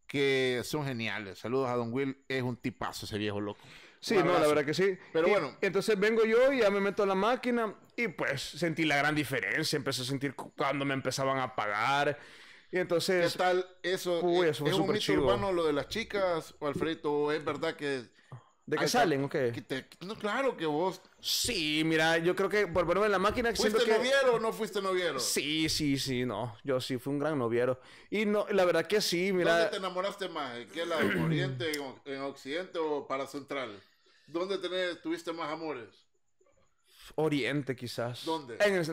que son geniales. Saludos a Don Will, es un tipazo ese viejo loco. Sí, no, la verdad que sí. Pero bueno. Entonces vengo yo y ya me meto a la máquina y pues sentí la gran diferencia. Empecé a sentir cuando me empezaban a pagar. Y entonces. ¿Qué tal eso? Uy, ¿Es un mito urbano lo de las chicas, Alfredo? ¿Es verdad que.? ¿De qué salen o qué? no, claro que vos. Sí, mira, yo creo que por en la máquina. ¿Fuiste que... noviero o no fuiste noviero? Sí, sí, sí, no. Yo sí fui un gran noviero. Y no, la verdad que sí, mira. ¿Dónde te enamoraste más? ¿En qué Oriente, en Occidente o para Central? ¿Dónde tuviste más amores? Oriente, quizás. ¿Dónde? En,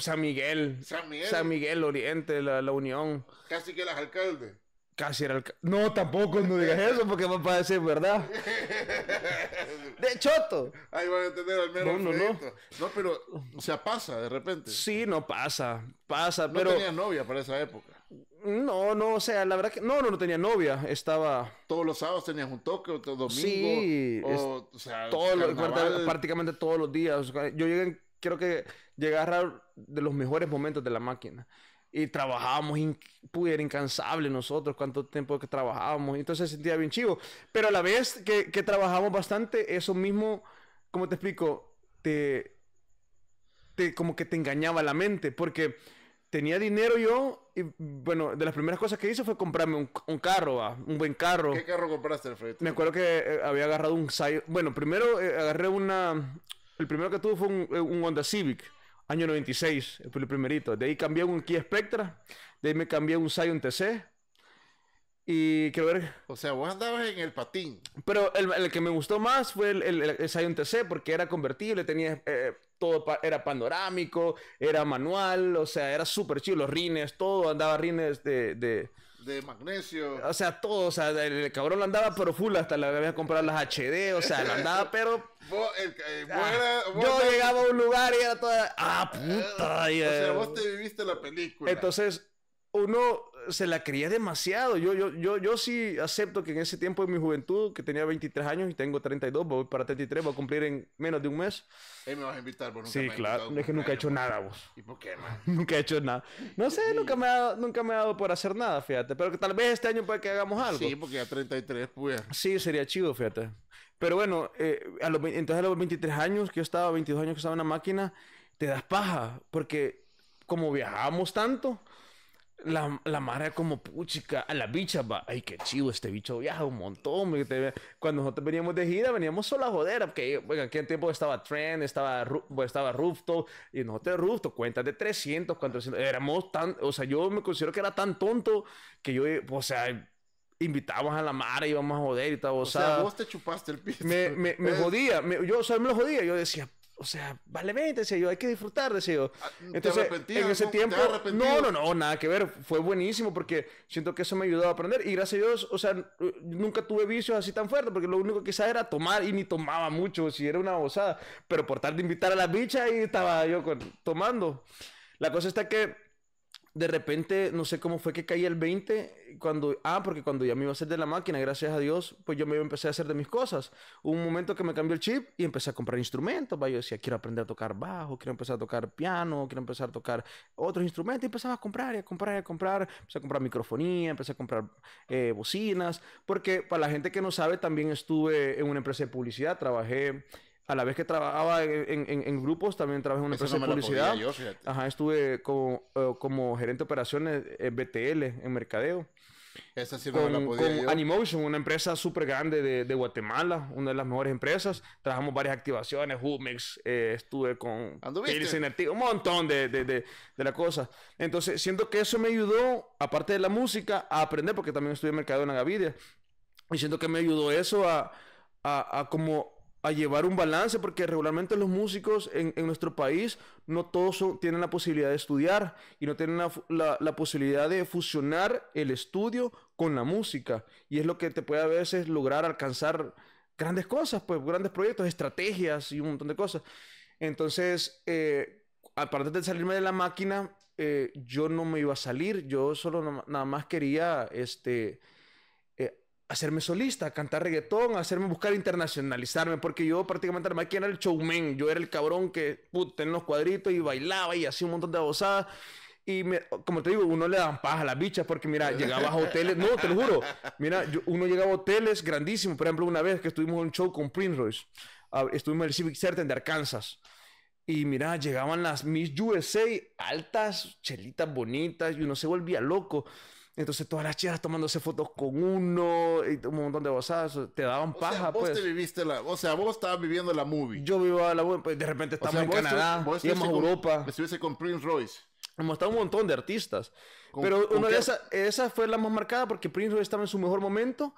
San Miguel. San Miguel. San Miguel, Oriente, la, la Unión. Casi que eras alcalde? Casi era alcalde. No, tampoco, no digas eso porque va a decir verdad. De choto. Ahí van a entender al menos. No, no, no. No, pero o sea, pasa de repente. Sí, no pasa. Pasa, no pero. No tenía novia para esa época. No, no, o sea, la verdad que no, no, no tenía novia, estaba... Todos los sábados tenías un toque, otro domingo. Sí, o, sea, prácticamente todos los días. Yo llegué, creo que llegué de los mejores momentos de la máquina. Y trabajábamos, in, era incansable nosotros, cuánto tiempo que trabajábamos. Entonces sentía bien chivo. Pero a la vez que, que trabajamos bastante, eso mismo, como te explico, te, te como que te engañaba la mente, porque tenía dinero yo y bueno, de las primeras cosas que hice fue comprarme un, carro, un buen carro. ¿Qué carro compraste, Alfredo? Me acuerdo que eh, había agarrado un Saiyan. Bueno, primero eh, agarré una... El primero que tuve fue un, eh, Honda Civic, año 96, fue el primerito. De ahí cambié un Kia Spectra, de ahí me cambié un Scion TC. Y quiero ver... O sea, vos andabas en el patín. Pero el, que me gustó más fue el, el, Scion TC porque era convertible, tenía todo era panorámico, era manual, o sea, era súper chido, los rines, todo, andaba rines de, de... de magnesio. O sea, todo, o sea, el, cabrón lo andaba pero full, hasta le había comprado las HD, o sea, lo andaba pero... yo llegaba a un lugar y era toda... ¡Ah, puta! Eh, o sea, vos te viviste la película. Entonces, uno se la quería demasiado. Yo, yo, yo, yo sí acepto que en ese tiempo de mi juventud, que tenía 23 años y tengo 32, voy para 33, voy a cumplir en menos de un mes. Ahí me vas a invitar, Sí, claro. Es que nunca he hecho nada, vos. ¿Y por qué, nunca he hecho nada. No sé, nunca me, ha, dado- nunca me ha dado por hacer nada, fíjate. Pero que tal vez este año puede que hagamos algo. Sí, porque a 33, pues. Sí, sería chido, fíjate. Pero bueno, eh, a los, entonces a los 23 años que yo estaba, 22 años que estaba en la máquina, te das paja, porque como viajábamos tanto, la, la mara como puchica, a la bicha va, ay qué chivo, este bicho viaja un montón. Cuando nosotros veníamos de gira, veníamos solo a joder, porque en aquel tiempo estaba Trend, estaba, pues, estaba Rufto, y nosotros Rufto, cuentas de 300, 400, éramos tan, o sea, yo me considero que era tan tonto que yo, o sea, invitábamos a la mara, íbamos a joder y tal, o, o sea, vos te chupaste el piso. Me, me, jodía, yo, o sea, me lo jodía, yo decía, o sea, vale 20, decía yo, hay que disfrutar, decía yo. Ah, Entonces, en ese tiempo, no, no, no, nada que ver, fue buenísimo porque siento que eso me ayudó a aprender y gracias a Dios, o sea, nunca tuve vicios así tan fuertes porque lo único que quizás era tomar y ni tomaba mucho, si era una bozada, pero por tal de invitar a la bicha y estaba yo tomando. La cosa está que de repente, no sé cómo fue que caí el 20, cuando, ah, porque cuando ya me iba a hacer de la máquina, gracias a Dios, pues yo me empecé a hacer de mis cosas. Hubo un momento que me cambió el chip y empecé a comprar instrumentos, vaya yo decía, quiero aprender a tocar bajo, quiero empezar a tocar piano, quiero empezar a tocar otros instrumentos, y empezaba a comprar y a comprar y a comprar, empecé a comprar microfonía, empecé a comprar eh, bocinas, porque para la gente que no sabe, también estuve en una empresa de publicidad, trabajé a la vez que trabajaba en, en, grupos, también trabajé en una empresa de publicidad. Ajá, estuve como, eh, como gerente de operaciones en BTL, en mercadeo. Esa sí con, la Animotion, una empresa súper grande de, de, Guatemala, una de las mejores empresas. Trabajamos varias activaciones, Humex, eh, estuve con un montón de, de, de, de la cosa. Entonces, siento que eso me ayudó, aparte de la música, a aprender, porque también en mercadeo en la Y siento que me ayudó eso a, a, a como a llevar un balance, porque regularmente los músicos en, nuestro país no todos tienen la posibilidad de estudiar y no tienen la, posibilidad de fusionar el estudio con la música. Y es lo que te puede a veces lograr alcanzar grandes cosas, pues grandes proyectos, estrategias y un montón de cosas. Entonces, eh, aparte de salirme de la máquina, eh, yo no me iba a salir, yo solo nada más quería este, hacerme solista, cantar reggaetón, hacerme buscar internacionalizarme, porque yo prácticamente aquí era el showman, yo era el cabrón que tenía los cuadritos y bailaba y hacía un montón de abosadas. Y me, como te digo, uno le dan paja a las bichas porque, mira, llegaba a hoteles, no, te lo juro, mira, uno llegaba a hoteles grandísimos. Por ejemplo, una vez que estuvimos en un show con Prince Royce, ah, estuvimos en el Civic Center de Arkansas. Y mira, llegaban las Miss USA, altas, chelitas bonitas, y uno se volvía loco. Entonces todas las chicas tomándose fotos con uno, y un montón de bozazos, te daban o paja. Sea, vos te pues. viviste la, o sea, vos estabas viviendo la movie. Yo vivía la movie, pues de repente estamos en Canadá, íbamos a Europa. Estuviese con Prince Royce. Hemos estado un montón de artistas. Pero una de esa fue la más marcada porque Prince Royce estaba en su mejor momento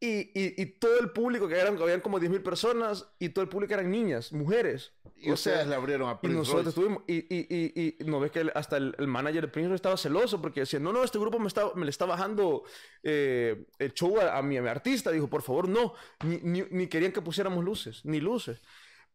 y, y, todo el público, que eran, habían como 10.000 personas, y todo el público eran niñas, mujeres. Y o sea, le abrieron a Prince Y nosotros estuvimos, y, y, no ves que hasta el, manager de Prince estaba celoso porque decía, no, no, este grupo me, está, me le está bajando eh, el show a, mi, a, mi, artista. Dijo, por favor, no, ni, ni, ni querían que pusiéramos luces, ni luces.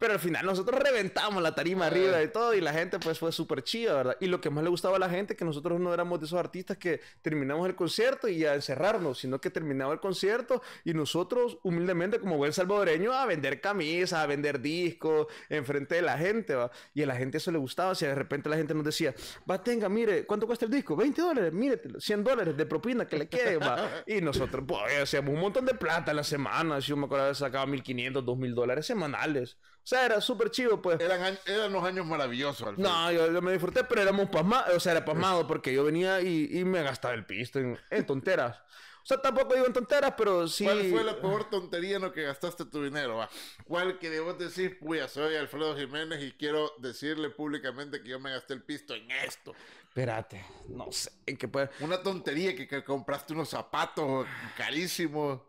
Pero al final nosotros reventamos la tarima arriba y todo y la gente pues fue súper chida, ¿verdad? Y lo que más le gustaba a la gente que nosotros no éramos de esos artistas que terminamos el concierto y a encerrarnos, sino que terminaba el concierto y nosotros humildemente como buen salvadoreño a vender camisas, a vender discos enfrente de la gente, ¿va? Y a la gente eso le gustaba, si de repente la gente nos decía, va, tenga, mire, ¿cuánto cuesta el disco? 20 dólares, mire, 100 dólares de propina que le quede, ¿va? Y nosotros, pues, hacíamos un montón de plata en la semana, si yo me acuerdo, sacaba 1500, 2000 dólares semanales. O sea, era súper chido, pues. Eran, eran los años maravillosos. Al no, yo, me disfruté, pero éramos pasmados. O sea, era pasmado porque yo venía y, y me gastaba el pisto en, tonteras. O sea, tampoco digo en tonteras, pero sí. ¿Cuál fue la peor tontería en lo que gastaste tu dinero? Va? ¿Cuál que debo decir, Uy, soy Alfredo Jiménez y quiero decirle públicamente que yo me gasté el pisto en esto? Espérate, no sé. ¿en qué puede... Una tontería que, que compraste unos zapatos carísimos.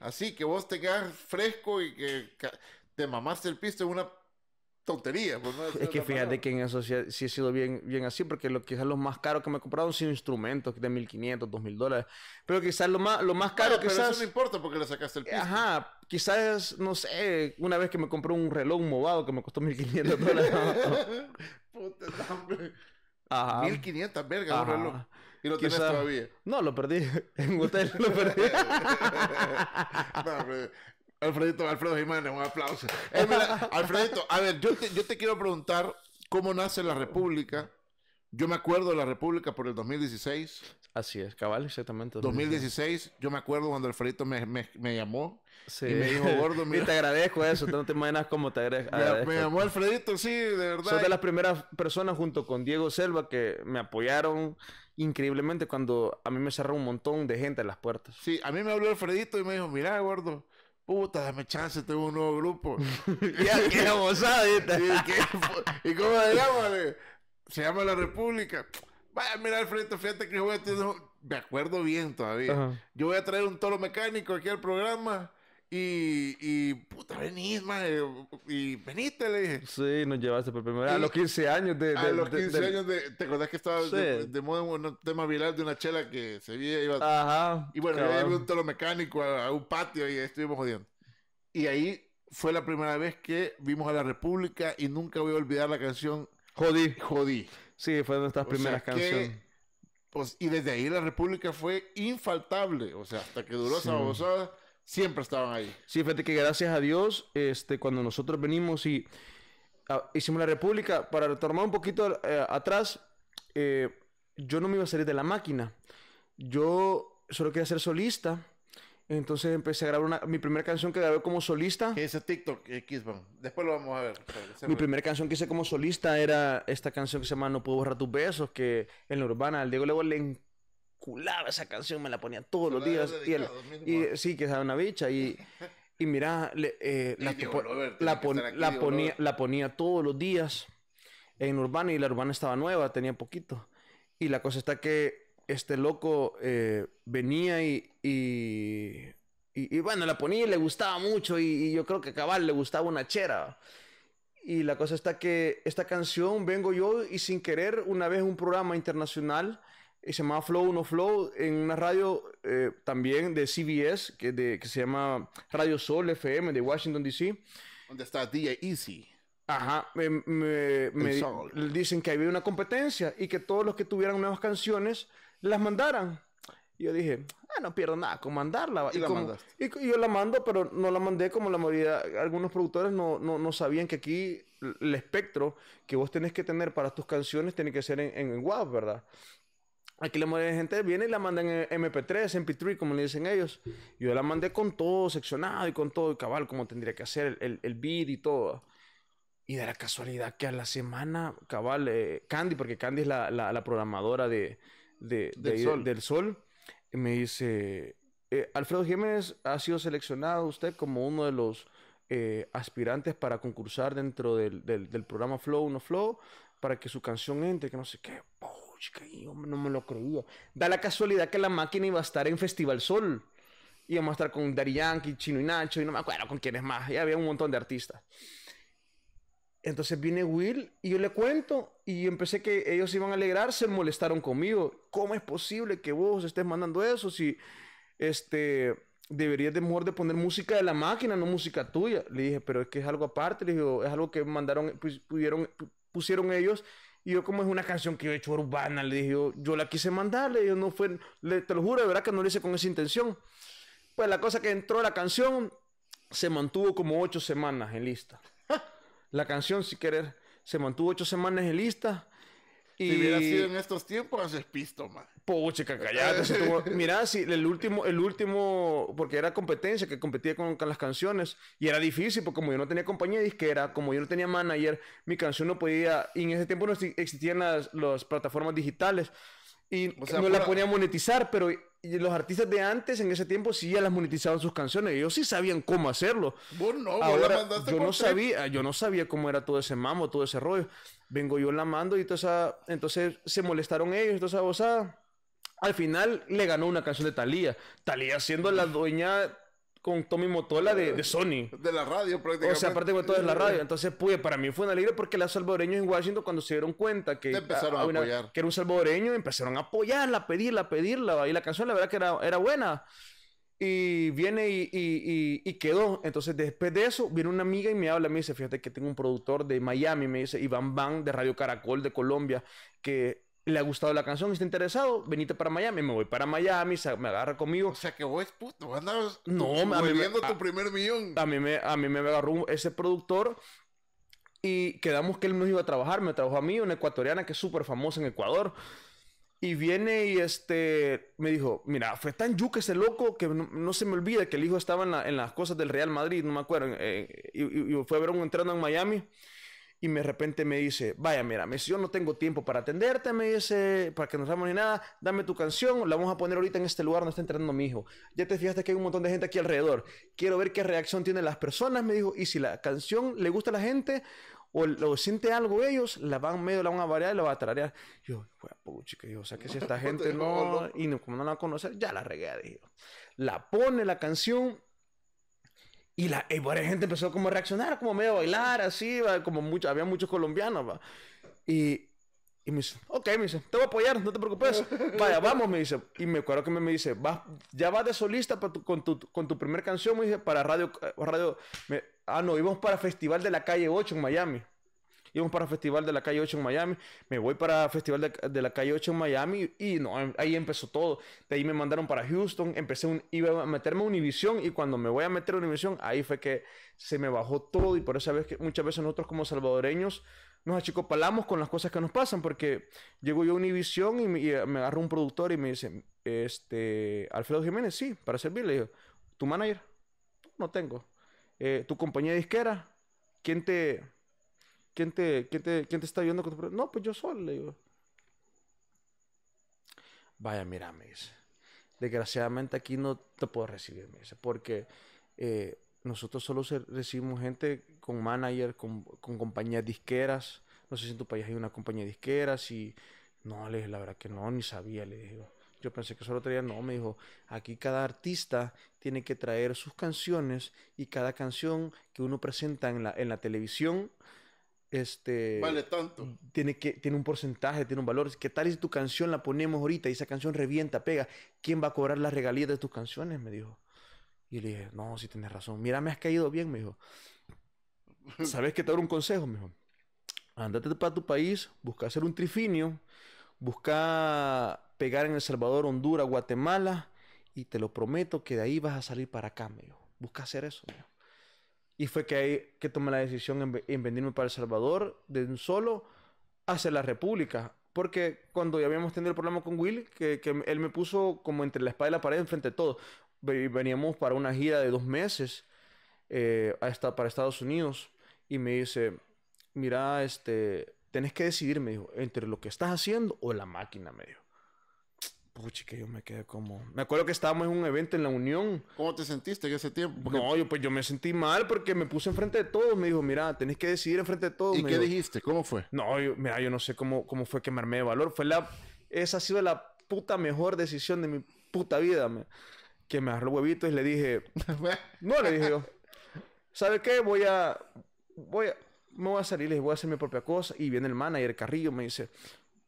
Así que vos tengas fresco y que te mamaste el piso es una tontería. Pues es que fíjate que en eso sí, he sido bien, bien así, porque lo, quizás los más caros que me he comprado son instrumentos de 1500, 2000 dólares. Pero quizás lo más, lo más caro. quizás... no importa porque le sacaste el piso. Ajá, quizás, no sé, una vez que me compró un reloj movado que me costó 1500 dólares. Puta, Ajá. 1500 verga, un reloj. Y lo tienes todavía. No, lo perdí. En hotel lo perdí. no, pero Alfredito, Alfredo Jiménez, un aplauso. Eh, Alfredito, a ver, yo te, quiero preguntar cómo nace la República. Yo me acuerdo de la República por el 2016. Así es, cabal, exactamente. 2016, yo me acuerdo cuando Alfredito me, llamó sí. y me dijo, gordo, mira. y te agradezco eso, no te imaginas cómo te agradezco. Me, llamó Alfredito, sí, de verdad. Soy de las primeras personas junto con Diego Selva que me apoyaron increíblemente cuando a mí me cerró un montón de gente en las puertas. Sí, a mí me habló Alfredito y me dijo, mira, gordo, puta, dame chance, tengo un nuevo grupo. ya, qué vamos ¿y, qué, ¿Y cómo se llama? Se llama La República. Vaya, mira al frente, fíjate que yo voy a tener... Me acuerdo bien todavía. Yo voy a traer un toro mecánico aquí al programa y, y puta, venís, madre. Y veniste, le dije. Sí, nos llevaste por primera vez. A los 15 años de. de a los 15 años de. ¿Te acordás que estaba sí. de, moda un tema viral de una chela que se veía iba. Ajá. Y bueno, yo llevé un telo mecánico a, un patio y estuvimos jodiendo. Y ahí fue la primera vez que vimos a la República y nunca voy a olvidar la canción. Jodí. Jodí. Sí, fue de nuestras primeras canciones. pues, y desde ahí la República fue infaltable. O sea, hasta que duró esa esa Siempre estaban ahí. Sí, fíjate que gracias a Dios, este, cuando nosotros venimos y ah, hicimos la República, para retomar un poquito eh, atrás, eh, yo no me iba a salir de la máquina. Yo solo quería ser solista. Entonces empecé a grabar una, mi primera canción que grabé como solista. ¿Qué es TikTok, X, eh, Después lo vamos a ver. Mi primera canción que hice como solista era esta canción que se llama No Puedo Borrar Tus Besos, que en la urbana al Diego luego le culaba esa canción, me la ponía todos los días. y, sí, que era una bicha. Y, y mira, eh, la, la, ponía, la ponía todos los días en Urbana y la Urbana estaba nueva, tenía poquito. Y la cosa está que este loco eh, venía y, y, y, bueno, la ponía y le gustaba mucho y, yo creo que Cabal le gustaba una chera. Y la cosa está que esta canción vengo yo y sin querer una vez un programa internacional y se llamaba Flow uno Flow en una radio eh, también de CBS que, de, que se llama Radio Sol FM de Washington DC. Donde está DJ Easy. Ajá, me, me, dicen que había una competencia y que todos los que tuvieran nuevas canciones las mandaran. Y yo dije, ah, no pierdo nada con mandarla. Y, la y, yo la mando, pero no la mandé como la mayoría, algunos productores no, no, no sabían que aquí el espectro que vos tenés que tener para tus canciones tiene que ser en, en, Wav ¿verdad? Aquí la mayoría de gente viene y la manda en MP3, e, MP3, como le dicen ellos. Yo la mandé con todo seccionado y con todo el cabal, como tendría que hacer el, el, beat y todo. Y de la casualidad que a la semana, cabal, eh, Candy, porque Candy es la, la, programadora de, del, sol. me dice, eh, Alfredo Jiménez ha sido seleccionado usted como uno de los eh, aspirantes para concursar dentro del, del, programa Flow uno Flow, para que su canción entre, que no sé qué. Chica, yo no me lo creía. Da la casualidad que la máquina iba a estar en Festival Sol. Íbamos a estar con Dari Yankee, Chino y Nacho, y no me acuerdo con quiénes más. Ya había un montón de artistas. Entonces viene Will y yo le cuento y empecé que ellos iban a alegrar, se molestaron conmigo. ¿Cómo es posible que vos estés mandando eso si este deberías de mejor de poner música de la máquina, no música tuya? Le dije, pero es que es algo aparte, le digo, es algo que mandaron, pues, pudieron, pusieron ellos y yo, como es una canción que yo he hecho urbana, le dije, yo, yo la quise mandarle yo no fue, le, te lo juro, de verdad que no lo hice con esa intención. Pues la cosa que entró la canción se mantuvo como ocho semanas en lista. la canción, si querer, se mantuvo ocho semanas en lista. Y... Si hubiera sido en estos tiempos, haces pisto, man. Poche, cacallate. Eh. Mirá, el último, el último, porque era competencia, que competía con, con, las canciones, y era difícil, porque como yo no tenía compañía disquera, como yo no tenía manager, mi canción no podía, y en ese tiempo no existían las, plataformas digitales, y no la podía monetizar, pero los artistas de antes, en ese tiempo, sí ya las monetizaban sus canciones, ellos sí sabían cómo hacerlo. yo no sabía, yo no sabía cómo era todo ese mamo, todo ese rollo. Vengo yo la mando y toda entonces se molestaron ellos, entonces, o sea... Al final le ganó una canción de Thalía. Talía siendo la dueña con Tommy Motola de, Sony. De la radio prácticamente. O sea, aparte de todo es la radio. Entonces, pues, para mí fue una alegría porque los salvadoreños en Washington cuando se dieron cuenta que, empezaron a, apoyar. que era un salvadoreño, empezaron a apoyarla, a pedirla, a pedirla. Y la canción la verdad que era, buena. Y viene y, y, quedó. Entonces, después de eso, viene una amiga y me habla, me dice, fíjate que tengo un productor de Miami, me dice, Iván Van, de Radio Caracol de Colombia, que le ha gustado la canción, está interesado, venite para Miami, me voy para Miami, me agarra conmigo. O sea que vos, puto, andas no, a me, tu primer millón. A mí, me, a mí me agarró ese productor y quedamos que él nos iba a trabajar, me trabajó a mí, una ecuatoriana que es súper famosa en Ecuador. Y viene y este, me dijo, mira, fue tan que ese loco que no, se me olvida que el hijo estaba en, las cosas del Real Madrid, no me acuerdo, y, fue a ver un entreno en Miami y de repente me dice, vaya, mira, me, yo no tengo tiempo para atenderte, me dice, para que no seamos ni nada, dame tu canción, la vamos a poner ahorita en este lugar donde está entrenando mi hijo. Ya te fijaste que hay un montón de gente aquí alrededor, quiero ver qué reacción tienen las personas, me dijo, y si la canción le gusta a la gente o, lo siente algo ellos, la van medio, la van a variar y la van a tararear. Yo, que yo, o sea que si esta gente no, y como no la a conocer, ya la regué, dijo La pone la canción y la y gente empezó como a reaccionar, como medio a bailar, así, como mucho, había muchos colombianos, Y, y me dice, ok, me dice, te voy a apoyar, no te preocupes. Vaya, vamos, me dice. Y me acuerdo que me, me dice, vas, ya vas de solista con, tu, con tu primer canción, me dice, para radio, eh, radio ah, no, íbamos para Festival de la Calle 8 en Miami íbamos para Festival de la Calle 8 en Miami, me voy para Festival de, la Calle 8 en Miami y no, ahí empezó todo. De ahí me mandaron para Houston, empecé iba a meterme a Univision y cuando me voy a meter a Univision, ahí fue que se me bajó todo y por esa vez, que muchas veces nosotros como salvadoreños nos achicopalamos con las cosas que nos pasan, porque llego yo a Univision y me, agarro un productor y me dice, este, Alfredo Jiménez, sí, para servirle. Yo, ¿Tu manager? No tengo. Eh, ¿Tu compañía disquera? ¿Quién te, ¿quién te, está ayudando No, pues yo solo, le digo. Vaya, mira, me dice. Desgraciadamente aquí no te puedo recibir, me dice, porque eh, nosotros solo recibimos gente con manager, con, compañías disqueras. No sé si en tu país hay una compañía disquera, si... No, le dije, la verdad que no, ni sabía, le dije Yo pensé que solo traía, no, me dijo, aquí cada artista tiene que traer sus canciones y cada canción que uno presenta la, en la televisión este vale tanto mm, tiene que tiene un porcentaje tiene un valor qué tal si tu canción la ponemos ahorita y esa canción revienta pega quién va a cobrar las regalías de tus canciones me dijo y le dije no si tienes razón mira me has caído bien me dijo sabes que te doy un consejo me dijo andate para tu país busca hacer un trifinio busca pegar en el Salvador Honduras Guatemala y te lo prometo que de ahí vas a salir para acá me dijo busca hacer eso me y fue que, que tomé la decisión en, en, para El Salvador de un solo hacia la República. Porque cuando ya habíamos tenido el problema con Will, que, él me puso como entre la espada y la pared enfrente de todo. Veníamos para una gira de dos meses eh, para Estados Unidos. Y me dice, mira, este, tenés que decidir, me dijo, entre lo que estás haciendo o la máquina, me dijo. Puchi, que yo me quedé como. Me acuerdo que estábamos en un evento en la Unión. ¿Cómo te sentiste en ese tiempo? No, yo pues yo me sentí mal porque me puse enfrente de todos. Me dijo, mira, tenés que decidir enfrente de todos. ¿Y qué dijiste? ¿Cómo fue? No, yo, mira, yo no sé cómo, cómo fue que me armé de valor. Fue la. Esa ha sido la puta mejor decisión de mi puta vida. Que me agarró huevitos y le dije. no, le dije yo. ¿Sabe qué? Voy a. Voy a. Me voy a salir, les voy a hacer mi propia cosa. Y viene el manager Carrillo, me dice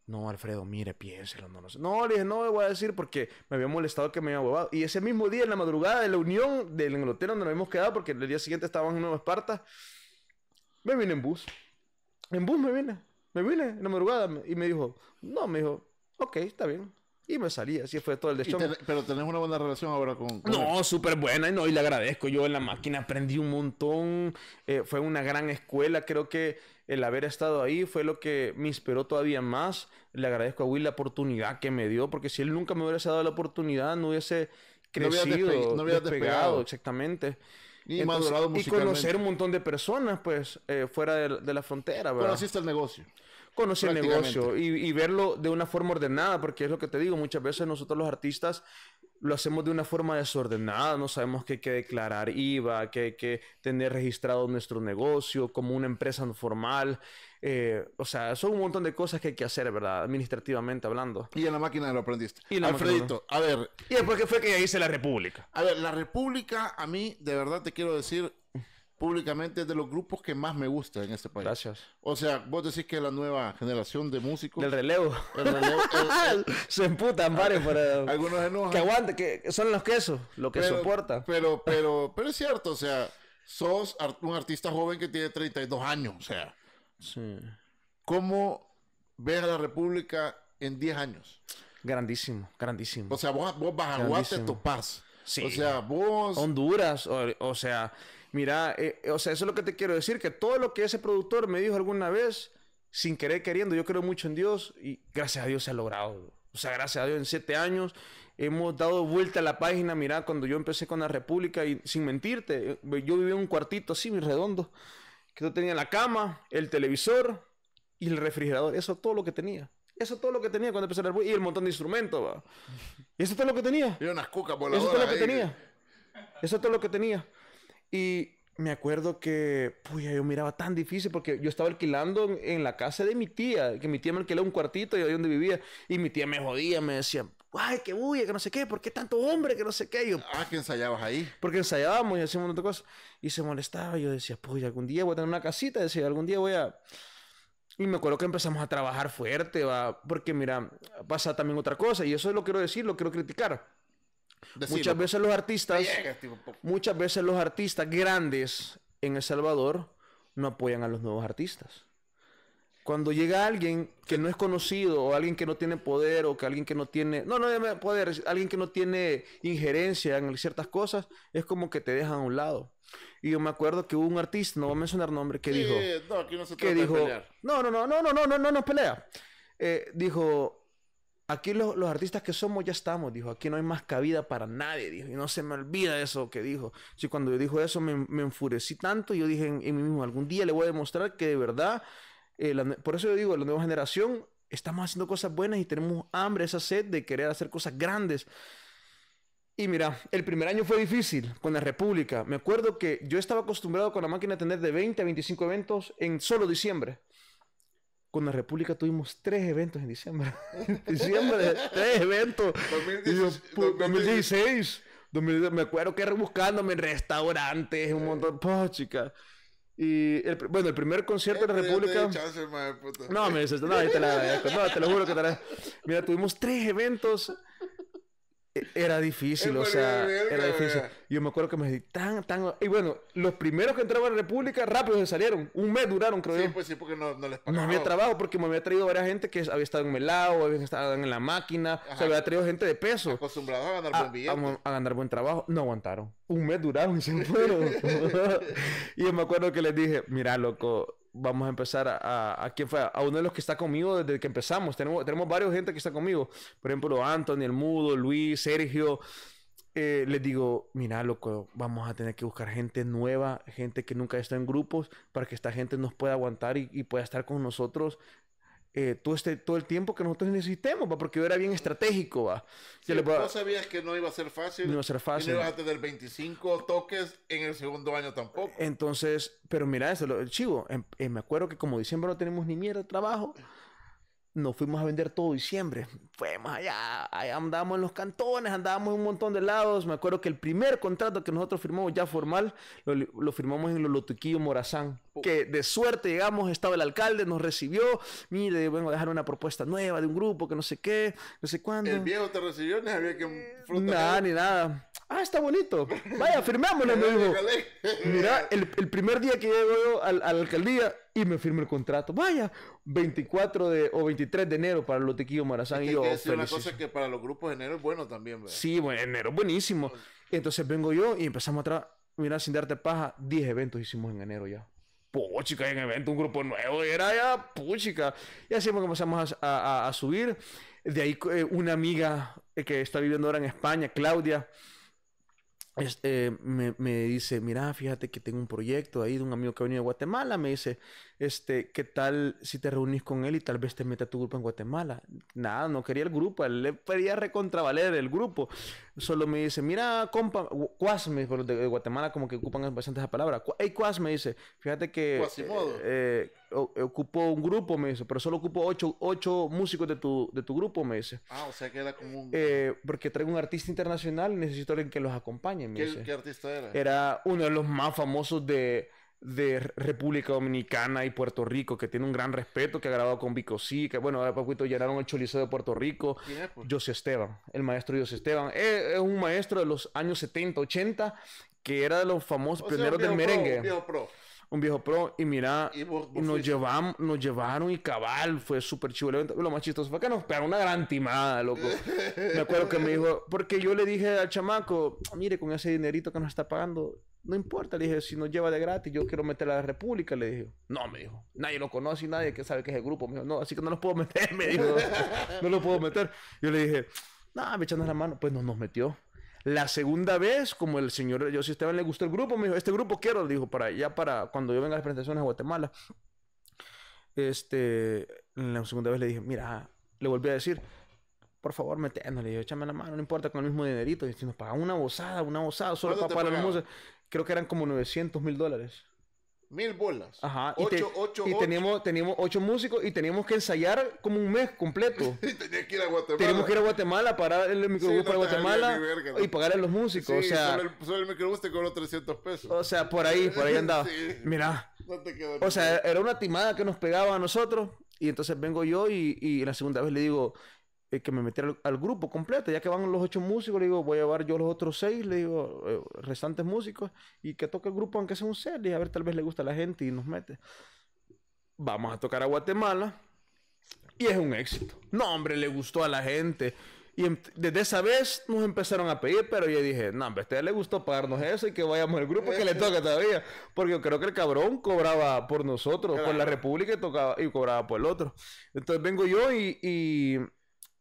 no, Alfredo, mire, piénselo, no, no No, le dije, no le voy a decir porque me había molestado que me había huevado. Y ese mismo día, en la madrugada de la unión del Inglaterra donde nos habíamos quedado, porque el día siguiente estábamos en Nueva Esparta, me vine en bus. En bus me vine. Me vine en la madrugada y me dijo, no, me dijo, ok, está bien. Y me salí, así fue todo el de Pero tenés una buena relación ahora con... no, súper buena, no, y le agradezco. Yo en la máquina aprendí un montón, eh, fue una gran escuela, creo que el haber estado ahí fue lo que me inspiró todavía más. Le agradezco a Will la oportunidad que me dio, porque si él nunca me hubiese dado la oportunidad, no hubiese crecido, no, hubiera despegado, exactamente. Y Y conocer un montón de personas, pues, eh, fuera de, la frontera, Pero así está el negocio conocer el negocio y, verlo de una forma ordenada, porque es lo que te digo, muchas veces nosotros los artistas lo hacemos de una forma desordenada, no sabemos qué hay que declarar IVA, que hay que tener registrado nuestro negocio como una empresa formal, eh, o sea, son un montón de cosas que hay que hacer, ¿verdad? Administrativamente hablando. Y en la máquina lo aprendiste. Y Alfredito, a ver. ¿Y después qué fue que ya hice la República? A ver, la República, a mí, de verdad te quiero decir, públicamente de los grupos que más me gusta en este país. Gracias. O sea, vos decís que la nueva generación de músicos. Del relevo. El relevo Se emputan varios ah, Algunos enojan. Que aguante, que son los quesos, lo que pero, soporta. Pero, pero, pero es cierto, o sea, sos un artista joven que tiene 32 años, o sea. Sí. ¿Cómo ves a la República en 10 años? Grandísimo, grandísimo. O sea, vos, vos vas a Guate, paz. Sí. O sea, vos. Honduras, o sea, Mira, eh, eh, o sea, eso es lo que te quiero decir, que todo lo que ese productor me dijo alguna vez, sin querer queriendo, yo creo mucho en Dios y gracias a Dios se ha logrado. O sea, gracias a Dios, en siete años hemos dado vuelta a la página. Mira, cuando yo empecé con la República, y sin mentirte, eh, yo vivía en un cuartito así, mi redondo, que yo tenía la cama, el televisor y el refrigerador. Eso todo lo que tenía. Eso todo lo que tenía cuando empecé la República. Y el montón de instrumentos, eso todo lo que tenía. Y unas cucas Eso todo lo que tenía. Eso todo lo que tenía. Y me acuerdo que, puya, yo miraba tan difícil porque yo estaba alquilando en, la casa de mi tía, que mi tía me alquilaba un cuartito y ahí donde vivía. Y mi tía me jodía, me decía, ay, qué bulla, que no sé qué, ¿por qué tanto hombre, que no sé qué? Yo, ah, que ensayabas ahí. Porque ensayábamos y hacíamos otra cosas. Y se molestaba, yo decía, puya, algún día voy a tener una casita, decía, algún día voy a... Y me acuerdo que empezamos a trabajar fuerte, va, porque mira, pasa también otra cosa, y eso lo quiero decir, lo quiero criticar Muchas pues. veces los artistas, muchas veces los artistas grandes en El Salvador no apoyan a los nuevos artistas. Cuando llega alguien que no es conocido o alguien que no tiene poder o que alguien que no tiene, no, no poder, alguien que no tiene injerencia en ciertas cosas, es como que te dejan a un lado. Y yo me acuerdo que hubo un artista, no voy a mencionar nombre, que dijo, no, no que dijo, no, no, no, no, no, no, no, no, no pelea. Eh, dijo, Aquí los artistas que somos ya estamos, dijo. Aquí no hay más cabida para nadie, dijo. Y no se me olvida eso que dijo. Sí, cuando yo dijo eso me, enfurecí tanto. Yo dije en, mí mismo, algún día le voy a demostrar que de verdad, eh, por eso yo digo, la nueva generación, estamos haciendo cosas buenas y tenemos hambre, esa sed de querer hacer cosas grandes. Y mira, el primer año fue difícil con la República. Me acuerdo que yo estaba acostumbrado con la máquina a tener de 20 a 25 eventos en solo diciembre con la República tuvimos tres eventos en diciembre. en diciembre, tres eventos. 2016. 2016 me acuerdo que rebuscándome en restaurantes, un montón. Po, chica. Y bueno, el primer concierto de la este República. No, me dices, no, te la, no, te lo juro que te la. Mira, tuvimos tres eventos era difícil, o sea, era difícil. Yo me acuerdo que me di tan, tan. Y bueno, los primeros que entraban a la República rápido se salieron. Un mes duraron, creo sí, pues sí, porque no, les pagaron. No había trabajo porque me había traído varias gente que había estado en Melao, había estado en la máquina, se había traído gente de peso. Acostumbrado a ganar buen billete. A, ganar buen trabajo. No aguantaron. Un mes duraron y se fueron. y yo me acuerdo que les dije, mira, loco, vamos a empezar a, a, fue, a uno de los que está conmigo desde que empezamos. Tenemos, tenemos varios gente que está conmigo. Por ejemplo, Anthony, el mudo, Luis, Sergio. Eh, les digo, mira, loco, vamos a tener que buscar gente nueva, gente que nunca está en grupos, para que esta gente nos pueda aguantar y pueda estar con nosotros eh, todo, este, todo el tiempo que nosotros necesitemos, ¿va? porque era bien estratégico. ¿va? Sí, que no iba a ser fácil. No iba a fácil. Y no a tener 25 toques en el segundo año tampoco. Entonces, pero mira eso, el chivo, em, eh, me acuerdo que como diciembre no tenemos ni mierda de trabajo, nos fuimos a vender todo diciembre. Fuimos allá, andábamos en los cantones, andábamos en un montón de lados. Me acuerdo que el primer contrato que nosotros firmamos ya formal, lo, firmamos en Lolotuquillo Morazán. Que de suerte llegamos, estaba el alcalde, nos recibió. Mire, vengo a dejar una propuesta nueva de un grupo que no sé qué, no sé cuándo. El viejo te recibió, ni había que Nada, ni nada. Ah, está bonito. Vaya, firmémoslo, me Mirá, Mira, el, el, primer día que llego yo a, a la alcaldía, y me firmo el contrato. Vaya, 24 de, o 23 de enero para los Lotequillo Marazán que y yo. Que oh, es una cosa que para los grupos de enero es bueno también, ¿verdad? Sí, bueno, enero es buenísimo. Entonces vengo yo y empezamos atrás. Mira, sin darte paja, 10 eventos hicimos en enero ya. Puchica, en evento, un grupo nuevo, y era ya, puchica. Y así empezamos a, subir. De ahí eh, una amiga eh, que está viviendo ahora en España, Claudia, este, me, dice, mira, fíjate que tengo un proyecto ahí de un amigo que ha venido de Guatemala, me dice, este, ¿qué tal si te reunís con él y tal vez te mete tu grupo en Guatemala? Nada, no quería el grupo, él le quería recontravaler el grupo. Solo me dice, mira, compa, cuas, me de, Guatemala como que ocupan bastante esa palabra. Hey, cuas, me dice, fíjate que... Eh, eh ocupó un grupo, me dice, pero solo ocupo ocho, músicos de tu, de tu grupo, me dice. Ah, o sea que era como un... Eh, porque traigo un artista internacional y necesito alguien que los acompañe, me dice. ¿Qué artista era? Era uno de los más famosos de de República Dominicana y Puerto Rico, que tiene un gran respeto, que ha grabado con Vico Sí, que bueno, ahora poquito llenaron el Choliseo de Puerto Rico. Pues? José Esteban, el maestro José Esteban. Eh, es, un maestro de los años 70, 80, que era de los famosos pioneros del merengue. un viejo pro. y mira, nos, llevamos, nos llevaron y cabal, fue súper chido. Lo más chistoso fue que nos pegaron una gran timada, loco. me acuerdo que me dijo, porque yo le dije al chamaco, mire, con ese dinerito que nos está pagando, no importa, le dije, si nos lleva de gratis, yo quiero meter a la República, le dije. No, me dijo, nadie lo conoce y nadie que sabe que es el grupo. Me dijo, no, así que no los puedo meter, me dijo, no, lo puedo meter. Yo le dije, nada, me echando la mano, pues no nos metió. La segunda vez, como el señor yo si Esteban le gustó el grupo, me dijo, este grupo quiero, le dijo, para ya para cuando yo venga a las presentaciones a Guatemala. Este, la segunda vez le dije, mira, le volví a decir, por favor, meténdole, le dije, échame la mano, no importa, con el mismo dinerito. Y si nos pagan una bozada, una bozada, solo para pagar la música creo que eran como 900 mil dólares. Mil bolas. Ajá. Ocho, y, ocho, y Teníamos, teníamos ocho músicos y teníamos que ensayar como un mes completo. y tenías que ir a Guatemala. Teníamos que ir a Guatemala, parar el microbús para Guatemala y pagar a los músicos. o sea, solo el, solo el, microbús te cobró 300 pesos. O sea, por ahí, por ahí andaba. sí. Mira. o sea, era una timada que nos pegaba a nosotros. Y entonces vengo yo y, y la segunda vez le digo, eh, que me metiera al, grupo completo. Ya que van los ocho músicos, le digo, voy a llevar yo los otros seis, le digo, eh, restantes músicos, y que toque el grupo aunque sea un set. Y a ver, tal vez le gusta a la gente y nos mete. Vamos a tocar a Guatemala. Y es un éxito. No, hombre, le gustó a la gente. Y em, desde esa vez nos empezaron a pedir, pero yo dije, no, hombre, a usted le gustó pagarnos eso y que vayamos al grupo que le toca todavía. Porque yo creo que el cabrón cobraba por nosotros, por la República y, tocaba, y cobraba por el otro. Entonces vengo yo y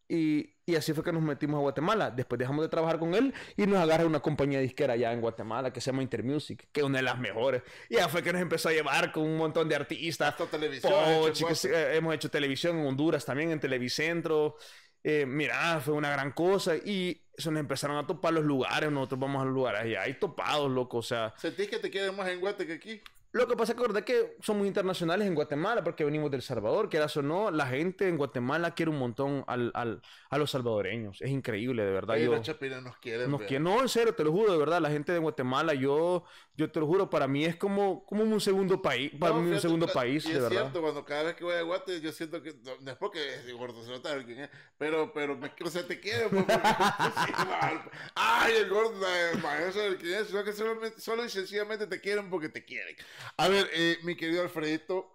y, así fue que nos metimos a Guatemala. Después dejamos de trabajar con él y nos agarra una compañía disquera allá en Guatemala que se llama Intermusic, que es una de las mejores. Y ya fue que nos empezó a llevar con un montón de artistas. televisión. Eh, hemos hecho televisión en Honduras también, en Televicentro. Eh, mira, fue una gran cosa. Y se nos empezaron a topar los lugares. Nosotros vamos a los lugares allá. Hay topados, loco. O sea. ¿Sentís que te quedas más en Guate que aquí? Lo que pasa es que somos internacionales en Guatemala porque venimos del Salvador, quieras o no, la gente en Guatemala quiere un montón al, al, a los salvadoreños. Es increíble, de verdad. nos quieren Nos No, en serio, te lo juro, de verdad. La gente de Guatemala, yo, yo te lo juro, para mí es como, como un segundo país. Para mí es un segundo país, es verdad. cierto, cuando cada vez que voy a Guate, yo siento que. No, es porque gordo, se nota quién ¿eh? Pero, pero, o sea, te quieren pues, ay, el gordo, el maestro, el que es. que solo y sencillamente te quieren porque te quieren. A ver, eh, mi querido Alfredito,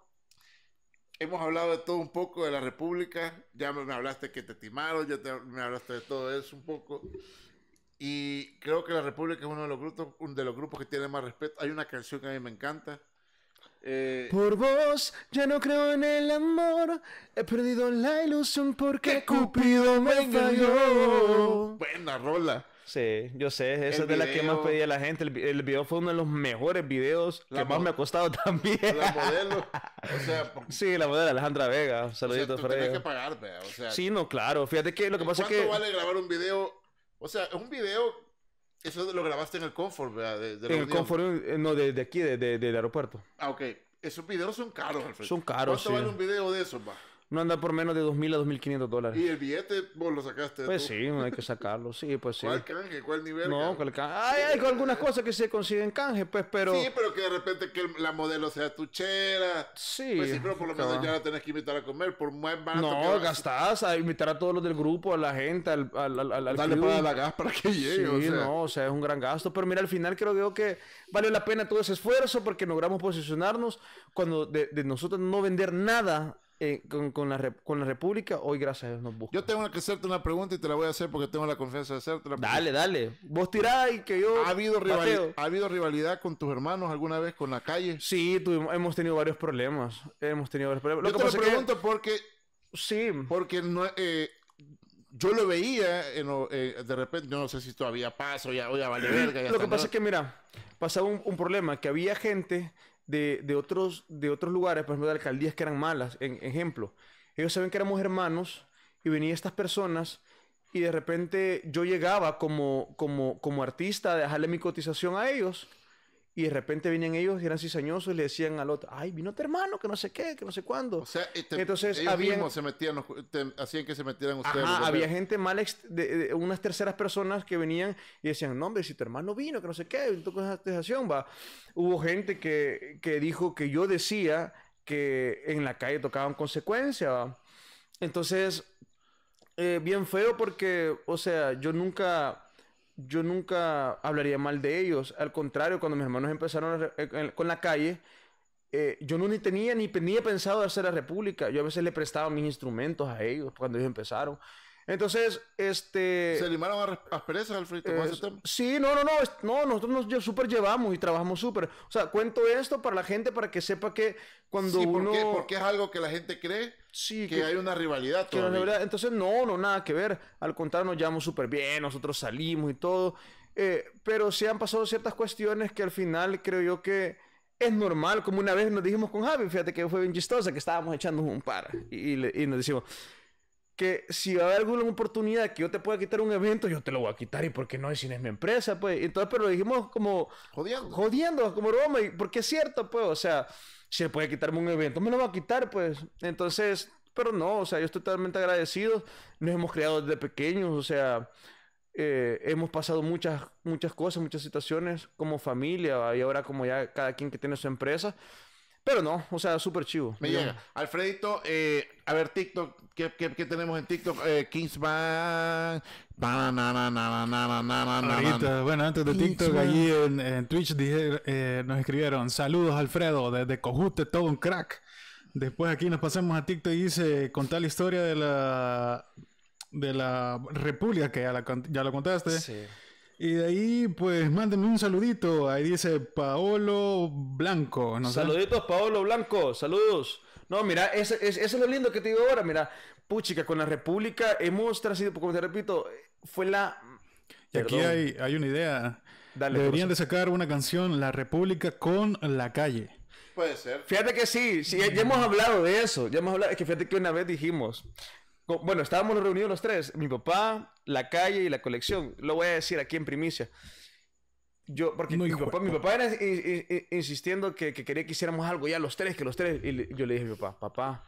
hemos hablado de todo un poco de la República. Ya me, hablaste que te timaron, ya me hablaste de todo eso un poco. Y creo que la República es uno de los grupos, de los grupos que tiene más respeto. Hay una canción que a mí me encanta. Eh, por vos ya no creo en el amor, he perdido la ilusión porque Cupido me falló. Buena rola. Sí, yo sé, esa es de la que más pedía la gente. El, video fue uno de los mejores videos que más me ha costado también. La modelo. O sea, Sí, la modelo Alejandra Vega. Saluditos, o sea, tú tienes que pagar, o sea, Sí, no, claro. Fíjate que lo que pasa es que. ¿Cuánto vale grabar un video? O sea, es un video. Eso lo grabaste en el Comfort, ¿verdad? en el Comfort, eh, no, de, de aquí, del aeropuerto. Ah, ok. Esos videos son caros, Alfredo. Son caros, ¿Cuánto vale un video de esos, va? no anda por menos de 2.000 a 2.500 dólares. ¿Y el billete vos lo sacaste? Pues sí, hay que sacarlo, sí, pues sí. ¿Cuál canje? ¿Cuál nivel? No, ¿cuál canje? Ay, hay algunas cosas que se consiguen canje, pues, pero... Sí, pero que de repente que la modelo sea tu chera. Sí. Pues sí, pero por lo menos ya la tenés que invitar a comer, por más barato No, gastás a invitar a todos los del grupo, a la gente, al... al, al, al Dale para la gas para que llegue, o sea. no, o sea, es un gran gasto, pero mira, al final creo que vale la pena todo ese esfuerzo porque logramos posicionarnos cuando de nosotros no vender nada eh, con, con, la con, la República, hoy gracias a Dios nos busca. Yo tengo que hacerte una pregunta y te la voy a hacer porque tengo la confianza de hacerte la Dale, dale. Vos tirá y que yo. ¿Ha habido, rivalidad con tus hermanos alguna vez con la calle? Sí, hemos tenido varios problemas. Hemos tenido varios problemas. Lo que te pregunto porque. Sí. Porque no, eh, yo lo veía eh, de repente, no sé si todavía pasa o ya, vale verga. lo que pasa es que, mira, pasaba un problema: que había gente de, otros, de otros lugares, por ejemplo, de alcaldías que eran malas, en, ejemplo. Ellos saben que éramos hermanos y venían estas personas y de repente yo llegaba como, como, como artista a dejarle mi cotización a ellos y de repente venían ellos y eran cizañosos y le decían al otro, ay, vino tu hermano, que no sé qué, que no sé cuándo. O sea, entonces ellos mismos se metían, hacían que se metieran ustedes. había gente mal, de, unas terceras personas que venían y decían, no, hombre, si tu hermano vino, que no sé qué, tú con esa acusación va. Hubo gente que, que dijo que yo decía que en la calle tocaban consecuencia, ¿va? Entonces, eh, bien feo porque, o sea, yo nunca yo nunca hablaría mal de ellos. Al contrario, cuando mis hermanos empezaron eh, eh, con la calle, eh, yo no ni tenía ni tenía pensado hacer la república. Yo a veces le prestaba mis instrumentos a ellos cuando ellos empezaron. Entonces, este... ¿Se limaron a asperezas, Alfredo? sí, no, no, no, no, nosotros nos super llevamos y trabajamos súper. O sea, cuento esto para la gente, para que sepa que cuando uno... Porque, porque es algo que la gente cree sí, que, hay una rivalidad. Entonces, no, no, nada que ver. Al contrario, nos llevamos súper bien, nosotros salimos y todo. Eh, pero se han pasado ciertas cuestiones que al final creo yo que es normal, como una vez nos dijimos con Javi, fíjate que fue bien chistosa, que estábamos echando un par y, y nos decimos, que si va a haber alguna oportunidad que yo te pueda quitar un evento, yo te lo voy a quitar y qué no, si no es mi empresa, pues. Entonces, pero dijimos como jodiendo, como broma, porque es cierto, pues, o sea, si se puede quitarme un evento, me lo va a quitar, pues. Entonces, pero no, o sea, yo estoy totalmente agradecido, nos hemos creado desde pequeños, o sea, eh, hemos pasado muchas, muchas cosas, muchas situaciones como familia, y ahora como ya cada quien que tiene su empresa, pero no, o sea, súper chivo. Me llega. Alfredito, eh, a ver, TikTok, ¿qué, qué, tenemos en TikTok? Eh, Kingsman. bueno, antes de TikTok, allí en, Twitch eh, nos escribieron: Saludos, Alfredo, desde Cojute, todo un crack. Después aquí nos pasamos a TikTok y dice: Contar la historia de la, de la República, que ya, la, ya lo contaste. Sí. Y de ahí, pues, mándenme un saludito. Ahí dice Paolo Blanco. Saluditos, Paolo Blanco. Saludos. No, mira, eso, es lo lindo que te digo ahora. Mira, puchica, con la República hemos tracido, como te repito, fue la... Y aquí hay, una idea. Deberían de sacar una canción, La República con la calle. Puede ser. Fíjate que sí, sí ya, hemos mm. hablado de eso. Ya hemos hablado, es que fíjate que una vez dijimos, bueno, estábamos reunidos los tres, mi papá, la calle y la colección. Lo voy a decir aquí en primicia. Yo, porque mi, papá, era insistiendo que, quería que hiciéramos algo ya los tres, que los tres. Y yo le dije a mi papá, papá,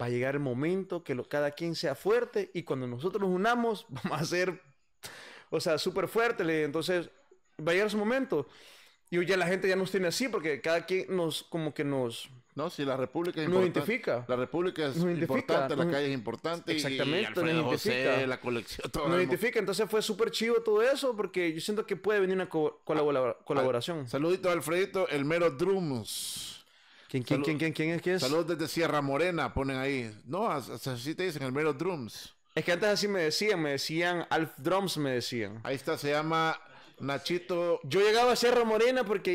va a llegar el momento que cada quien sea fuerte y cuando nosotros nos unamos, vamos a ser, o sea, súper fuerte. Entonces, va a llegar su momento. Y oye, ya la gente ya nos tiene así porque cada quien nos, como que nos... No, si la República es nos identifica. La República es importante, la calle es importante. Exactamente, y la colección, todo. Nos identifica, entonces fue súper chivo todo eso porque yo siento que puede venir una ah, ah, colaboración. saludito a Alfredito, el mero Drums. ¿Quién, quién, quién, quién, es quién Saludos desde Sierra Morena, ponen ahí. No, así te dicen, el mero Drums. Es que antes así me decían, me decían Alf Drums, me decían. Ahí está, se llama Nachito. Yo llegaba a Sierra Morena porque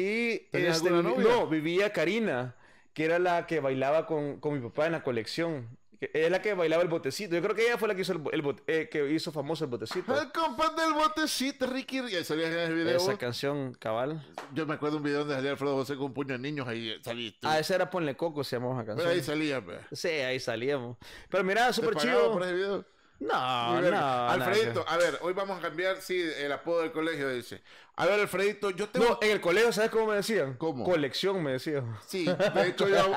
ahí. este, No, vivía Karina, que era la que bailaba con, con mi papá en la colección. Es la que bailaba el botecito. Yo creo que ella fue la que hizo, el, eh, que hizo famoso el botecito. El compadre del botecito, Ricky. ¿Salías en el video? Esa canción, cabal. Yo me acuerdo un video donde salía Alfredo José con un puño de niños. Ahí saliste. Ah, esa era Ponle Coco, se llamaba la canción. Pero ahí salíamos. Pues. Sí, ahí salíamos. Pero mira, súper chido. No, Alfredito, a ver, hoy vamos a cambiar, sí, el apodo del colegio dice. A ver, Alfredito, yo tengo. No, en el colegio, ¿sabes cómo me decían? ¿Cómo? Colección me decían. Sí, de hecho yo,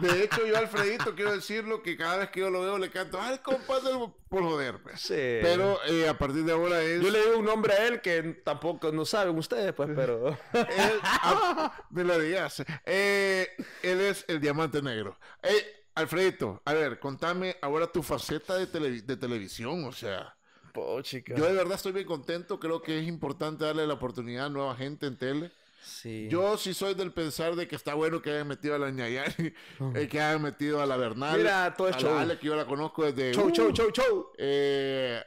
de hecho yo Alfredito, quiero decirlo que cada vez que yo lo veo le canto, ¡Ay, compadre! por joder, pues. Sí. Pero eh, a partir de ahora es. Yo le digo un nombre a él que tampoco no saben ustedes, pues, pero. él, ah, lo de eh, él es el diamante negro. Eh, Alfredito, a ver, contame ahora tu faceta de, de televisión, o sea. Yo de verdad estoy bien contento, creo que es importante darle la oportunidad a nueva gente en tele. Sí. Yo sí soy del pensar de que está bueno que hayan metido a la ñayari eh, que hayan metido a la Bernal, Mira, todo es la que yo la conozco desde... ¡Chau, chau, chau, chau!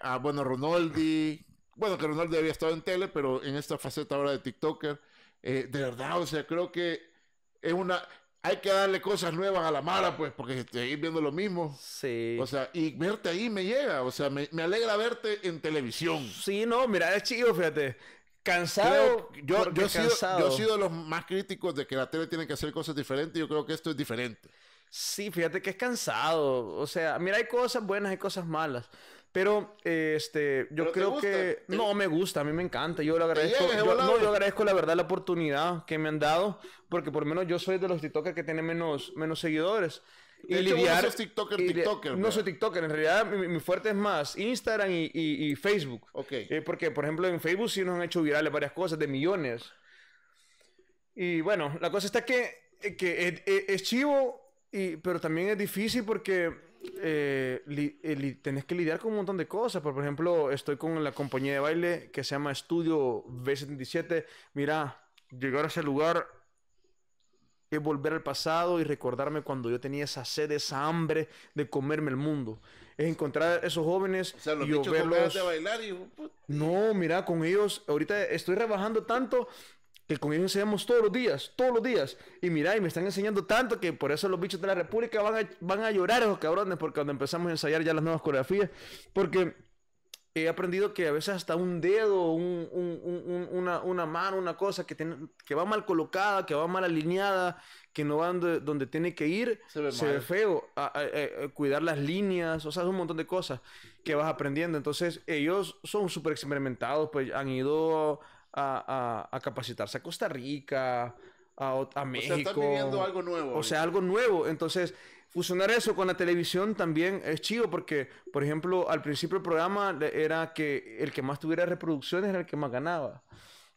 a, bueno, Ronaldi. Bueno, que Ronaldi había estado en tele, pero en esta faceta ahora de TikToker. Eh, de verdad, o sea, creo que es una hay que darle cosas nuevas a la mala, pues, porque seguir este, viendo lo mismo. Sí. O sea, y verte ahí me llega. O sea, me, alegra verte en televisión. Sí, no, mira, es chido, fíjate. Cansado. yo, yo, he sido, yo he sido de los más críticos de que la tele tiene que hacer cosas diferentes. Yo creo que esto es diferente. Sí, fíjate que es cansado. O sea, mira, hay cosas buenas y cosas malas. Pero, este, yo creo que... No, me gusta, a mí me encanta. Yo lo agradezco. yo, no, yo agradezco la verdad la oportunidad que me han dado, porque por lo menos yo soy de los TikTokers que tienen menos, menos seguidores. y lidiar, no TikToker, TikToker. No pues. soy TikToker, en realidad mi, fuerte es más Instagram y, Facebook. Ok. Eh, porque, por ejemplo, en Facebook sí nos han hecho virales varias cosas de millones. Y bueno, la cosa está que, eh, es, chivo, y, pero también es difícil porque eh, eh tenés que lidiar con un montón de cosas. Por ejemplo, estoy con la compañía de baile que se llama Estudio B77. Mira, llegar a ese lugar es volver al pasado y recordarme cuando yo tenía esa sed, esa hambre de comerme el mundo. Es encontrar a esos jóvenes y verlos... No, mira, con ellos ahorita estoy rebajando tanto que con ellos seamos todos los días, todos los días. Y mirá, y me están enseñando tanto que por eso los bichos de la República van a, llorar esos cabrones, porque cuando empezamos a ensayar ya las nuevas coreografías, porque he aprendido que a veces hasta un dedo, una, mano, una cosa que, que va mal colocada, que va mal alineada, que no va donde, tiene que ir, se ve, feo. Eh, eh, cuidar las líneas, o sea, es un montón de cosas que vas aprendiendo. Entonces, ellos son súper experimentados, pues han ido a, capacitarse a Costa Rica, a, México. O sea, algo nuevo. O sea, algo nuevo. Entonces, fusionar eso con la televisión también es chido porque, por ejemplo, al principio el programa era que el que más tuviera reproducciones era el que más ganaba.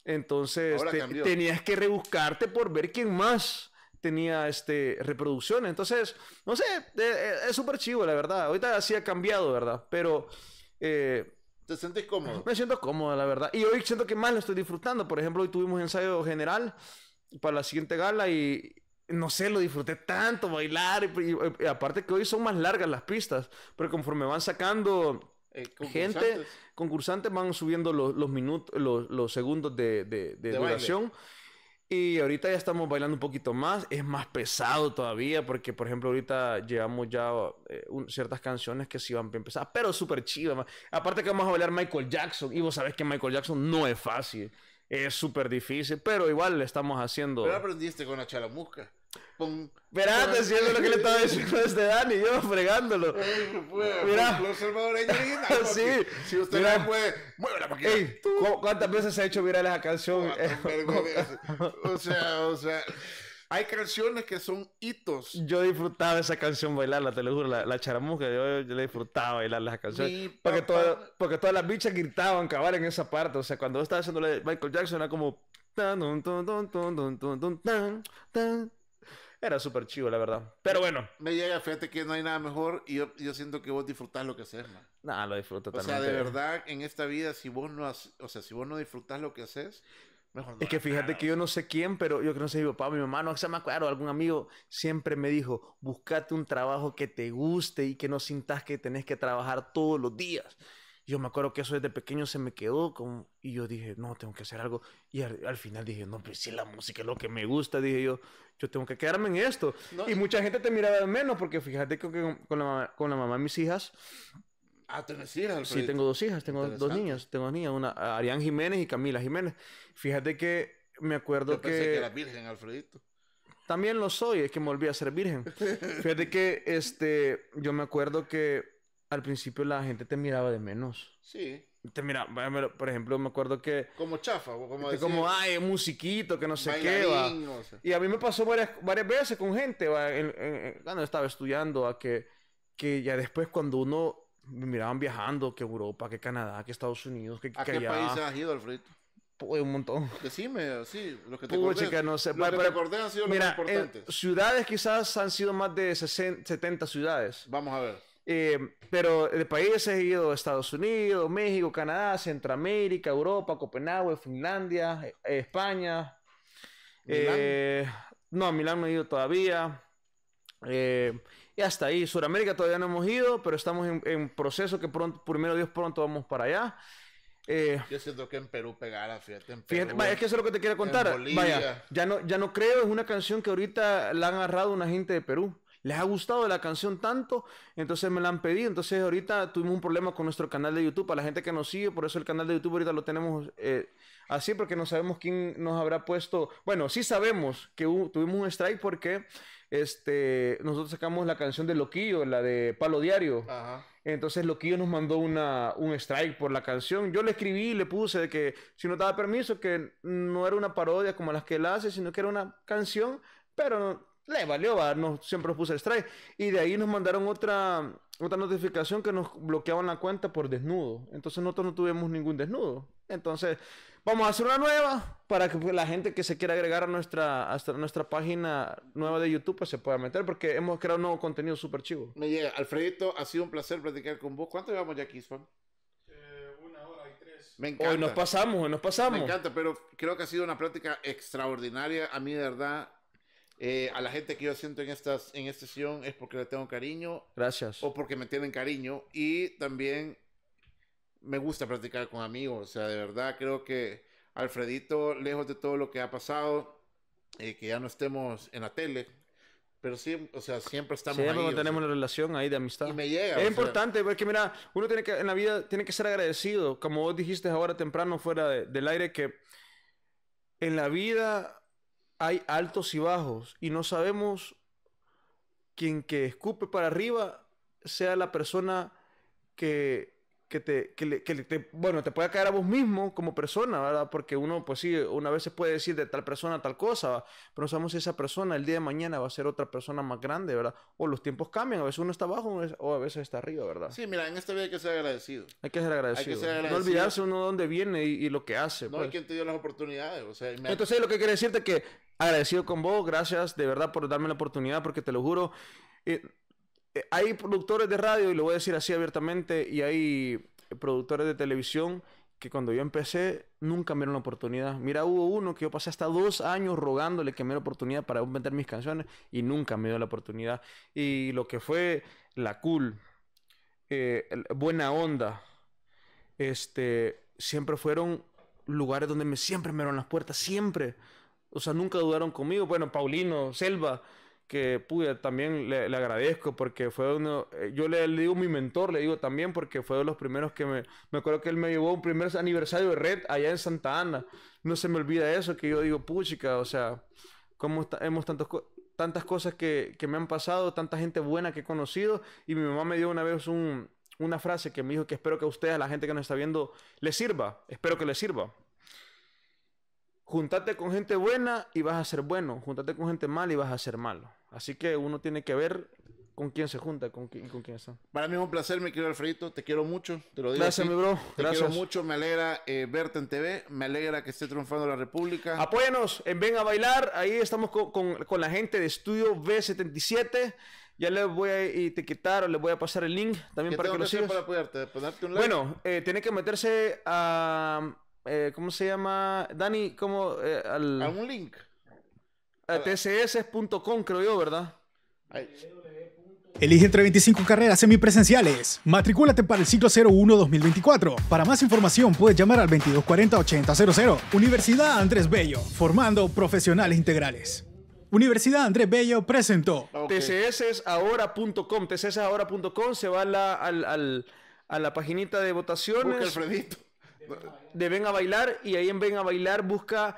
Entonces, tenías que rebuscarte por ver quién más tenía este, reproducciones. Entonces, no sé, e, e, es súper chivo la verdad. Ahorita sí ha cambiado, ¿verdad? Pero... Eh, ¿Te sientes cómodo? Me siento cómodo, la verdad. Y hoy siento que más lo estoy disfrutando. Por ejemplo, hoy tuvimos ensayo general para la siguiente gala y no sé, lo disfruté tanto, bailar. Y, aparte que hoy son más largas las pistas, pero conforme van sacando eh, gente, concursantes van subiendo los, minutos, los, segundos de, de, duración. Y ahorita ya estamos bailando un poquito más, es más pesado todavía, porque por ejemplo ahorita llevamos ya eh, ciertas canciones que sí van bien pesadas, pero súper chivas. Aparte que vamos a bailar Michael Jackson, y vos sabés que Michael Jackson no es fácil, es súper difícil, pero igual le estamos haciendo... Pero aprendiste con la chalamusca. Pum. si te lo que le estaba diciendo este Dani, yo fregándolo. Mira. Los sí. Si usted mira. no puede, mueve la ¿Cuántas veces se ha hecho viral esa canción? o sea, o sea. Hay canciones que son hitos. Yo disfrutaba esa canción bailarla, te lo juro, la, la yo, yo, le disfrutaba bailar las canciones. Porque, porque todas las bichas gritaban cabal en esa parte. O sea, cuando estaba haciéndole Michael Jackson era como tan, tan era súper chido, la verdad. Pero bueno. Me llega, fíjate que no hay nada mejor y yo, siento que vos disfrutás lo que haces, man. Nah, lo disfruto también. O sea, de verdad, en esta vida, si vos no, o sea, si vos no disfrutás lo que haces, mejor no. Es que fíjate que yo no sé quién, pero yo que no sé, mi papá, mi mamá, no sé, me acuerdo, algún amigo siempre me dijo, buscate un trabajo que te guste y que no sintas que tenés que trabajar todos los días yo me acuerdo que eso desde pequeño se me quedó como, y yo dije, no, tengo que hacer algo. Y al, final dije, no, pues si la música es lo que me gusta, dije yo, yo tengo que quedarme en esto. y mucha gente te miraba de menos porque fíjate que con, la, mamá, con la de mis hijas... Ah, ¿tienes hijas? Alfredito? Sí, tengo dos hijas, tengo dos niñas, tengo dos niñas, una Arián Jiménez y Camila Jiménez. Fíjate que me acuerdo yo pensé que... que era virgen, Alfredito. También lo soy, es que me volví a ser virgen. Fíjate que este, yo me acuerdo que al principio la gente te miraba de menos. Sí. Te miraba, por ejemplo, me acuerdo que... Como chafa, como decir, Como, ay, musiquito, que no sé qué, Y a mí me pasó varias, veces con gente, cuando estaba estudiando, a que, que ya después cuando uno me miraban viajando, que Europa, que Canadá, que Estados Unidos, que... ¿A qué país has ido, Alfredo? un montón. Decime, sí, lo que te Pucha, acordé, que no sé. que han sido más eh, importantes. ciudades quizás han sido más de 60, 70 ciudades. Vamos a ver. Eh, pero de países he ido Estados Unidos, México, Canadá, Centroamérica, Europa, Copenhague, Finlandia, eh, España. Eh, no, a Milán no he ido todavía. y hasta ahí. Sudamérica todavía no hemos ido, pero estamos en, proceso que pronto, primero Dios pronto vamos para allá. yo siento que en Perú pegara, fíjate. En Perú, vaya, es que eso es lo que te quiero contar. Vaya, ya no, ya no creo, es una canción que ahorita la han agarrado una gente de Perú les ha gustado la canción tanto, entonces me la han pedido. Entonces ahorita tuvimos un problema con nuestro canal de YouTube, a la gente que nos sigue, por eso el canal de YouTube ahorita lo tenemos eh, así, porque no sabemos quién nos habrá puesto. Bueno, sí sabemos que tuvimos un strike porque este, nosotros sacamos la canción de Loquillo, la de Palo Diario. Ajá. Entonces Loquillo nos mandó un strike por la canción. Yo le escribí y le puse que si no daba permiso, que no era una parodia como las que él hace, sino que era una canción, pero le valió, siempre nos puse el strike. Y de ahí nos mandaron otra, otra notificación que nos bloqueaban la cuenta por desnudo. Entonces nosotros no tuvimos ningún desnudo. Entonces, vamos a hacer una nueva para que la gente que se quiera agregar a nuestra, nuestra página nueva de YouTube pues, se pueda meter, porque hemos creado un nuevo contenido súper chivo. Me llega, Alfredito, ha sido un placer platicar con vos. ¿Cuánto llevamos ya aquí, Juan? Eh, una hora y tres. Hoy nos pasamos, hoy nos pasamos. Me encanta, pero creo que ha sido una plática extraordinaria. A mí, de verdad, eh, a la gente que yo siento en, estas, en esta sesión es porque le tengo cariño. Gracias. O porque me tienen cariño. Y también me gusta practicar con amigos. O sea, de verdad creo que Alfredito, lejos de todo lo que ha pasado, eh, que ya no estemos en la tele, pero sí, o sea, siempre estamos siempre ahí, tenemos una relación ahí de amistad. Y me llega. Es importante, porque mira, uno tiene que, en la vida, tiene que ser agradecido. Como vos dijiste ahora temprano fuera del aire, que en la vida hay altos y bajos y no sabemos quien que escupe para arriba sea la persona que, que te, que le, que le, bueno, te puede caer a vos mismo como persona, ¿verdad? Porque uno, pues sí, una vez se puede decir de tal persona tal cosa, pero no sabemos si esa persona el día de mañana va a ser otra persona más grande, ¿verdad? O los tiempos cambian, a veces uno está abajo o a veces está arriba, ¿verdad? Sí, mira, en esta vida hay que ser agradecido. Hay que ser agradecido. Hay que ser No olvidarse uno de dónde viene y, lo que hace. No hay pues. quien te dio las oportunidades, Entonces lo que quiere decirte que agradecido con vos, gracias de verdad por darme la oportunidad, porque te lo juro, eh, eh, hay productores de radio, y lo voy a decir así abiertamente, y hay productores de televisión que cuando yo empecé nunca me dieron la oportunidad. Mira, hubo uno que yo pasé hasta dos años rogándole que me diera oportunidad para vender mis canciones y nunca me dio la oportunidad. Y lo que fue La Cool, eh, Buena Onda, este, siempre fueron lugares donde me, siempre me dieron las puertas, siempre. O sea, nunca dudaron conmigo. Bueno, Paulino, Selva, que pude, también le, agradezco porque fue uno, eh, yo le, digo mi mentor, le digo también porque fue de los primeros que me, me acuerdo que él me llevó un primer aniversario de Red allá en Santa Ana, no se me olvida eso, que yo digo, puchica, o sea, cómo hemos tantos, tantas cosas que, me han pasado, tanta gente buena que he conocido y mi mamá me dio una vez una frase que me dijo que espero que a ustedes, a la gente que nos está viendo, les sirva, espero que les sirva juntate con gente buena y vas a ser bueno, juntate con gente mala y vas a ser malo. Así que uno tiene que ver con quién se junta con quién, con quién está. Para mí es un placer, mi querido Alfredito, te quiero mucho, te lo digo. Gracias, mi bro. Te quiero mucho, me alegra eh, verte en TV, me alegra que esté triunfando la República. Apóyanos en Ven a Bailar, ahí estamos con, la gente de Estudio B77. Ya les voy a etiquetar o les voy a pasar el link también para que lo para apoyarte? Bueno, eh, tiene que meterse a eh, ¿cómo se llama? Dani, ¿cómo? Eh, al, a un link. A tcs.com creo yo, ¿verdad? Elige entre 25 carreras semipresenciales. Matricúlate para el ciclo 01-2024. Para más información puedes llamar al 2240-8000. Universidad Andrés Bello, formando profesionales integrales. Universidad Andrés Bello presentó. tcsahora.com. Tcsahora.com se va a la, al, a la paginita de votaciones de Ven a Bailar y ahí en Ven a Bailar busca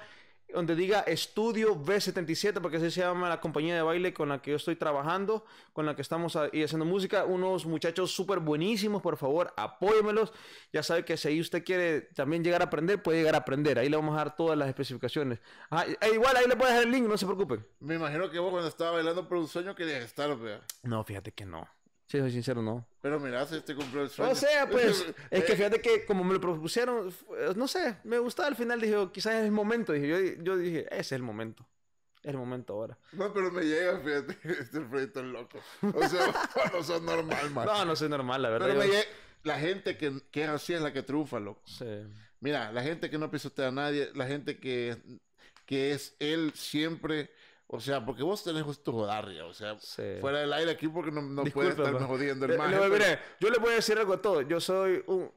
donde diga Estudio B77, porque así se llama la compañía de baile con la que yo estoy trabajando, con la que estamos haciendo música. Unos muchachos súper buenísimos, por favor, apóyemelos. Ya sabe que si ahí usted quiere también llegar a aprender, puede llegar a aprender. Ahí le vamos a dar todas las especificaciones. E igual ahí le puedes dejar el link, no se preocupen. Me imagino que vos cuando estaba bailando por un sueño querías estar, No, fíjate que no. Sí, soy sincero, no. Pero mira, este cumplió el sueño. O sea, pues. es que eh. fíjate que como me lo propusieron, no sé, me gustaba al final, dije, quizás es el momento. Dije, yo, dije, ese es el momento. Es el momento ahora. No, pero me llega, fíjate, este proyecto es loco. O sea, no soy normal, man. No, no soy normal, la verdad. Pero me llega, la gente que, que, es así es la que triunfa, loco. Sí. Mira, la gente que no pisotea a nadie, la gente que, que es él siempre o sea, porque vos tenés tu jodarria, o sea, fuera del aire aquí porque no, no puedes estarme jodiendo el eh, mal. yo le voy a decir algo a todos. Yo soy un,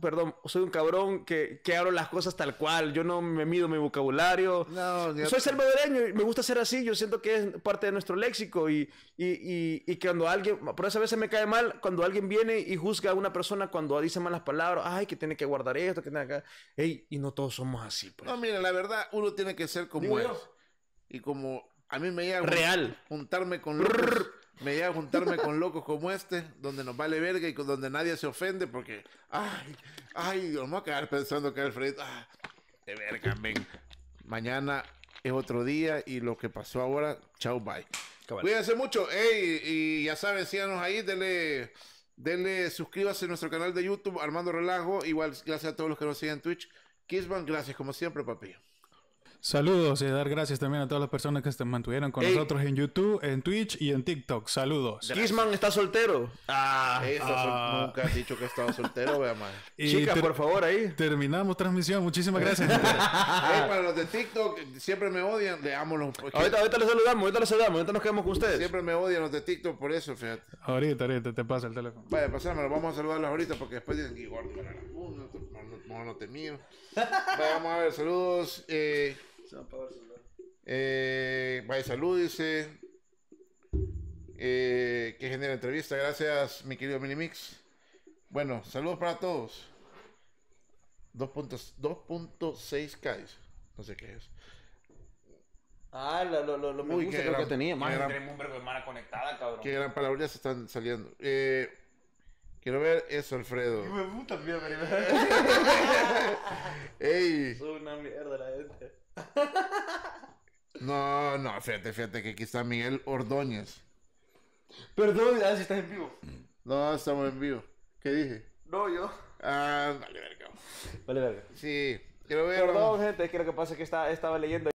perdón, soy un cabrón que, que hablo las cosas tal cual. Yo no me mido mi vocabulario. No, Soy salvadoreño y me gusta ser así. Yo siento que es parte de nuestro léxico. Y, y, y, cuando alguien, por eso a veces me cae mal, cuando alguien viene y juzga a una persona cuando dice malas palabras, ay, que tiene que guardar esto, que tiene que. Ey, y no todos somos así. Pues. No, mira, la verdad, uno tiene que ser como es. Y como a mí me llega Real. juntarme con locos, juntarme con locos como este, donde nos vale verga y con, donde nadie se ofende porque, ay, ay, vamos a quedar pensando que Alfredo, ah, de verga, venga Mañana es otro día y lo que pasó ahora, chao, bye. Cuídense mucho, ey, y ya saben, síganos ahí, dele Denle, suscríbase a nuestro canal de YouTube, Armando Relajo. Igual, gracias a todos los que nos siguen en Twitch. Kisman, gracias como siempre, papi. Saludos y dar gracias también a todas las personas que se mantuvieron con nosotros en YouTube, en Twitch y en TikTok. Saludos. Gisman está soltero. Ah, ah, nunca has dicho que estaba soltero, vea más. Chicas, por favor, ahí. Terminamos transmisión. Muchísimas eh. gracias. Ey, para los de TikTok, siempre me odian. Leámoslo. un Ahorita, ahorita les saludamos, ahorita les saludamos, ahorita nos quedamos con ustedes. Siempre me odian los de TikTok por eso, fíjate. Ahorita, ahorita te pasa el teléfono. Vaya, pasármelo, Vamos a saludarlos ahorita porque después dicen que gordo para la no te mío. Vaya, vamos a ver, saludos. Eh. Se a el Eh, vaya salud, dice. Eh, que genera entrevista. Gracias, mi querido Minimix. Bueno, saludos para todos. 2.6K. No sé qué es. Ah, lo, lo, lo, lo que tenía. Que conectada, cabrón. Qué gran palabra se están saliendo. Eh, quiero ver eso, Alfredo. Me puta mierda. Ey. Es una mierda la gente. No, no, fíjate, fíjate que aquí está Miguel Ordóñez. Perdón, ah, si estás en vivo. No, estamos en vivo. ¿Qué dije? No, yo. Ah, vale verga. Vale verga. Sí. quiero Perdón, gente, Quiero que lo que pasa es que estaba leyendo.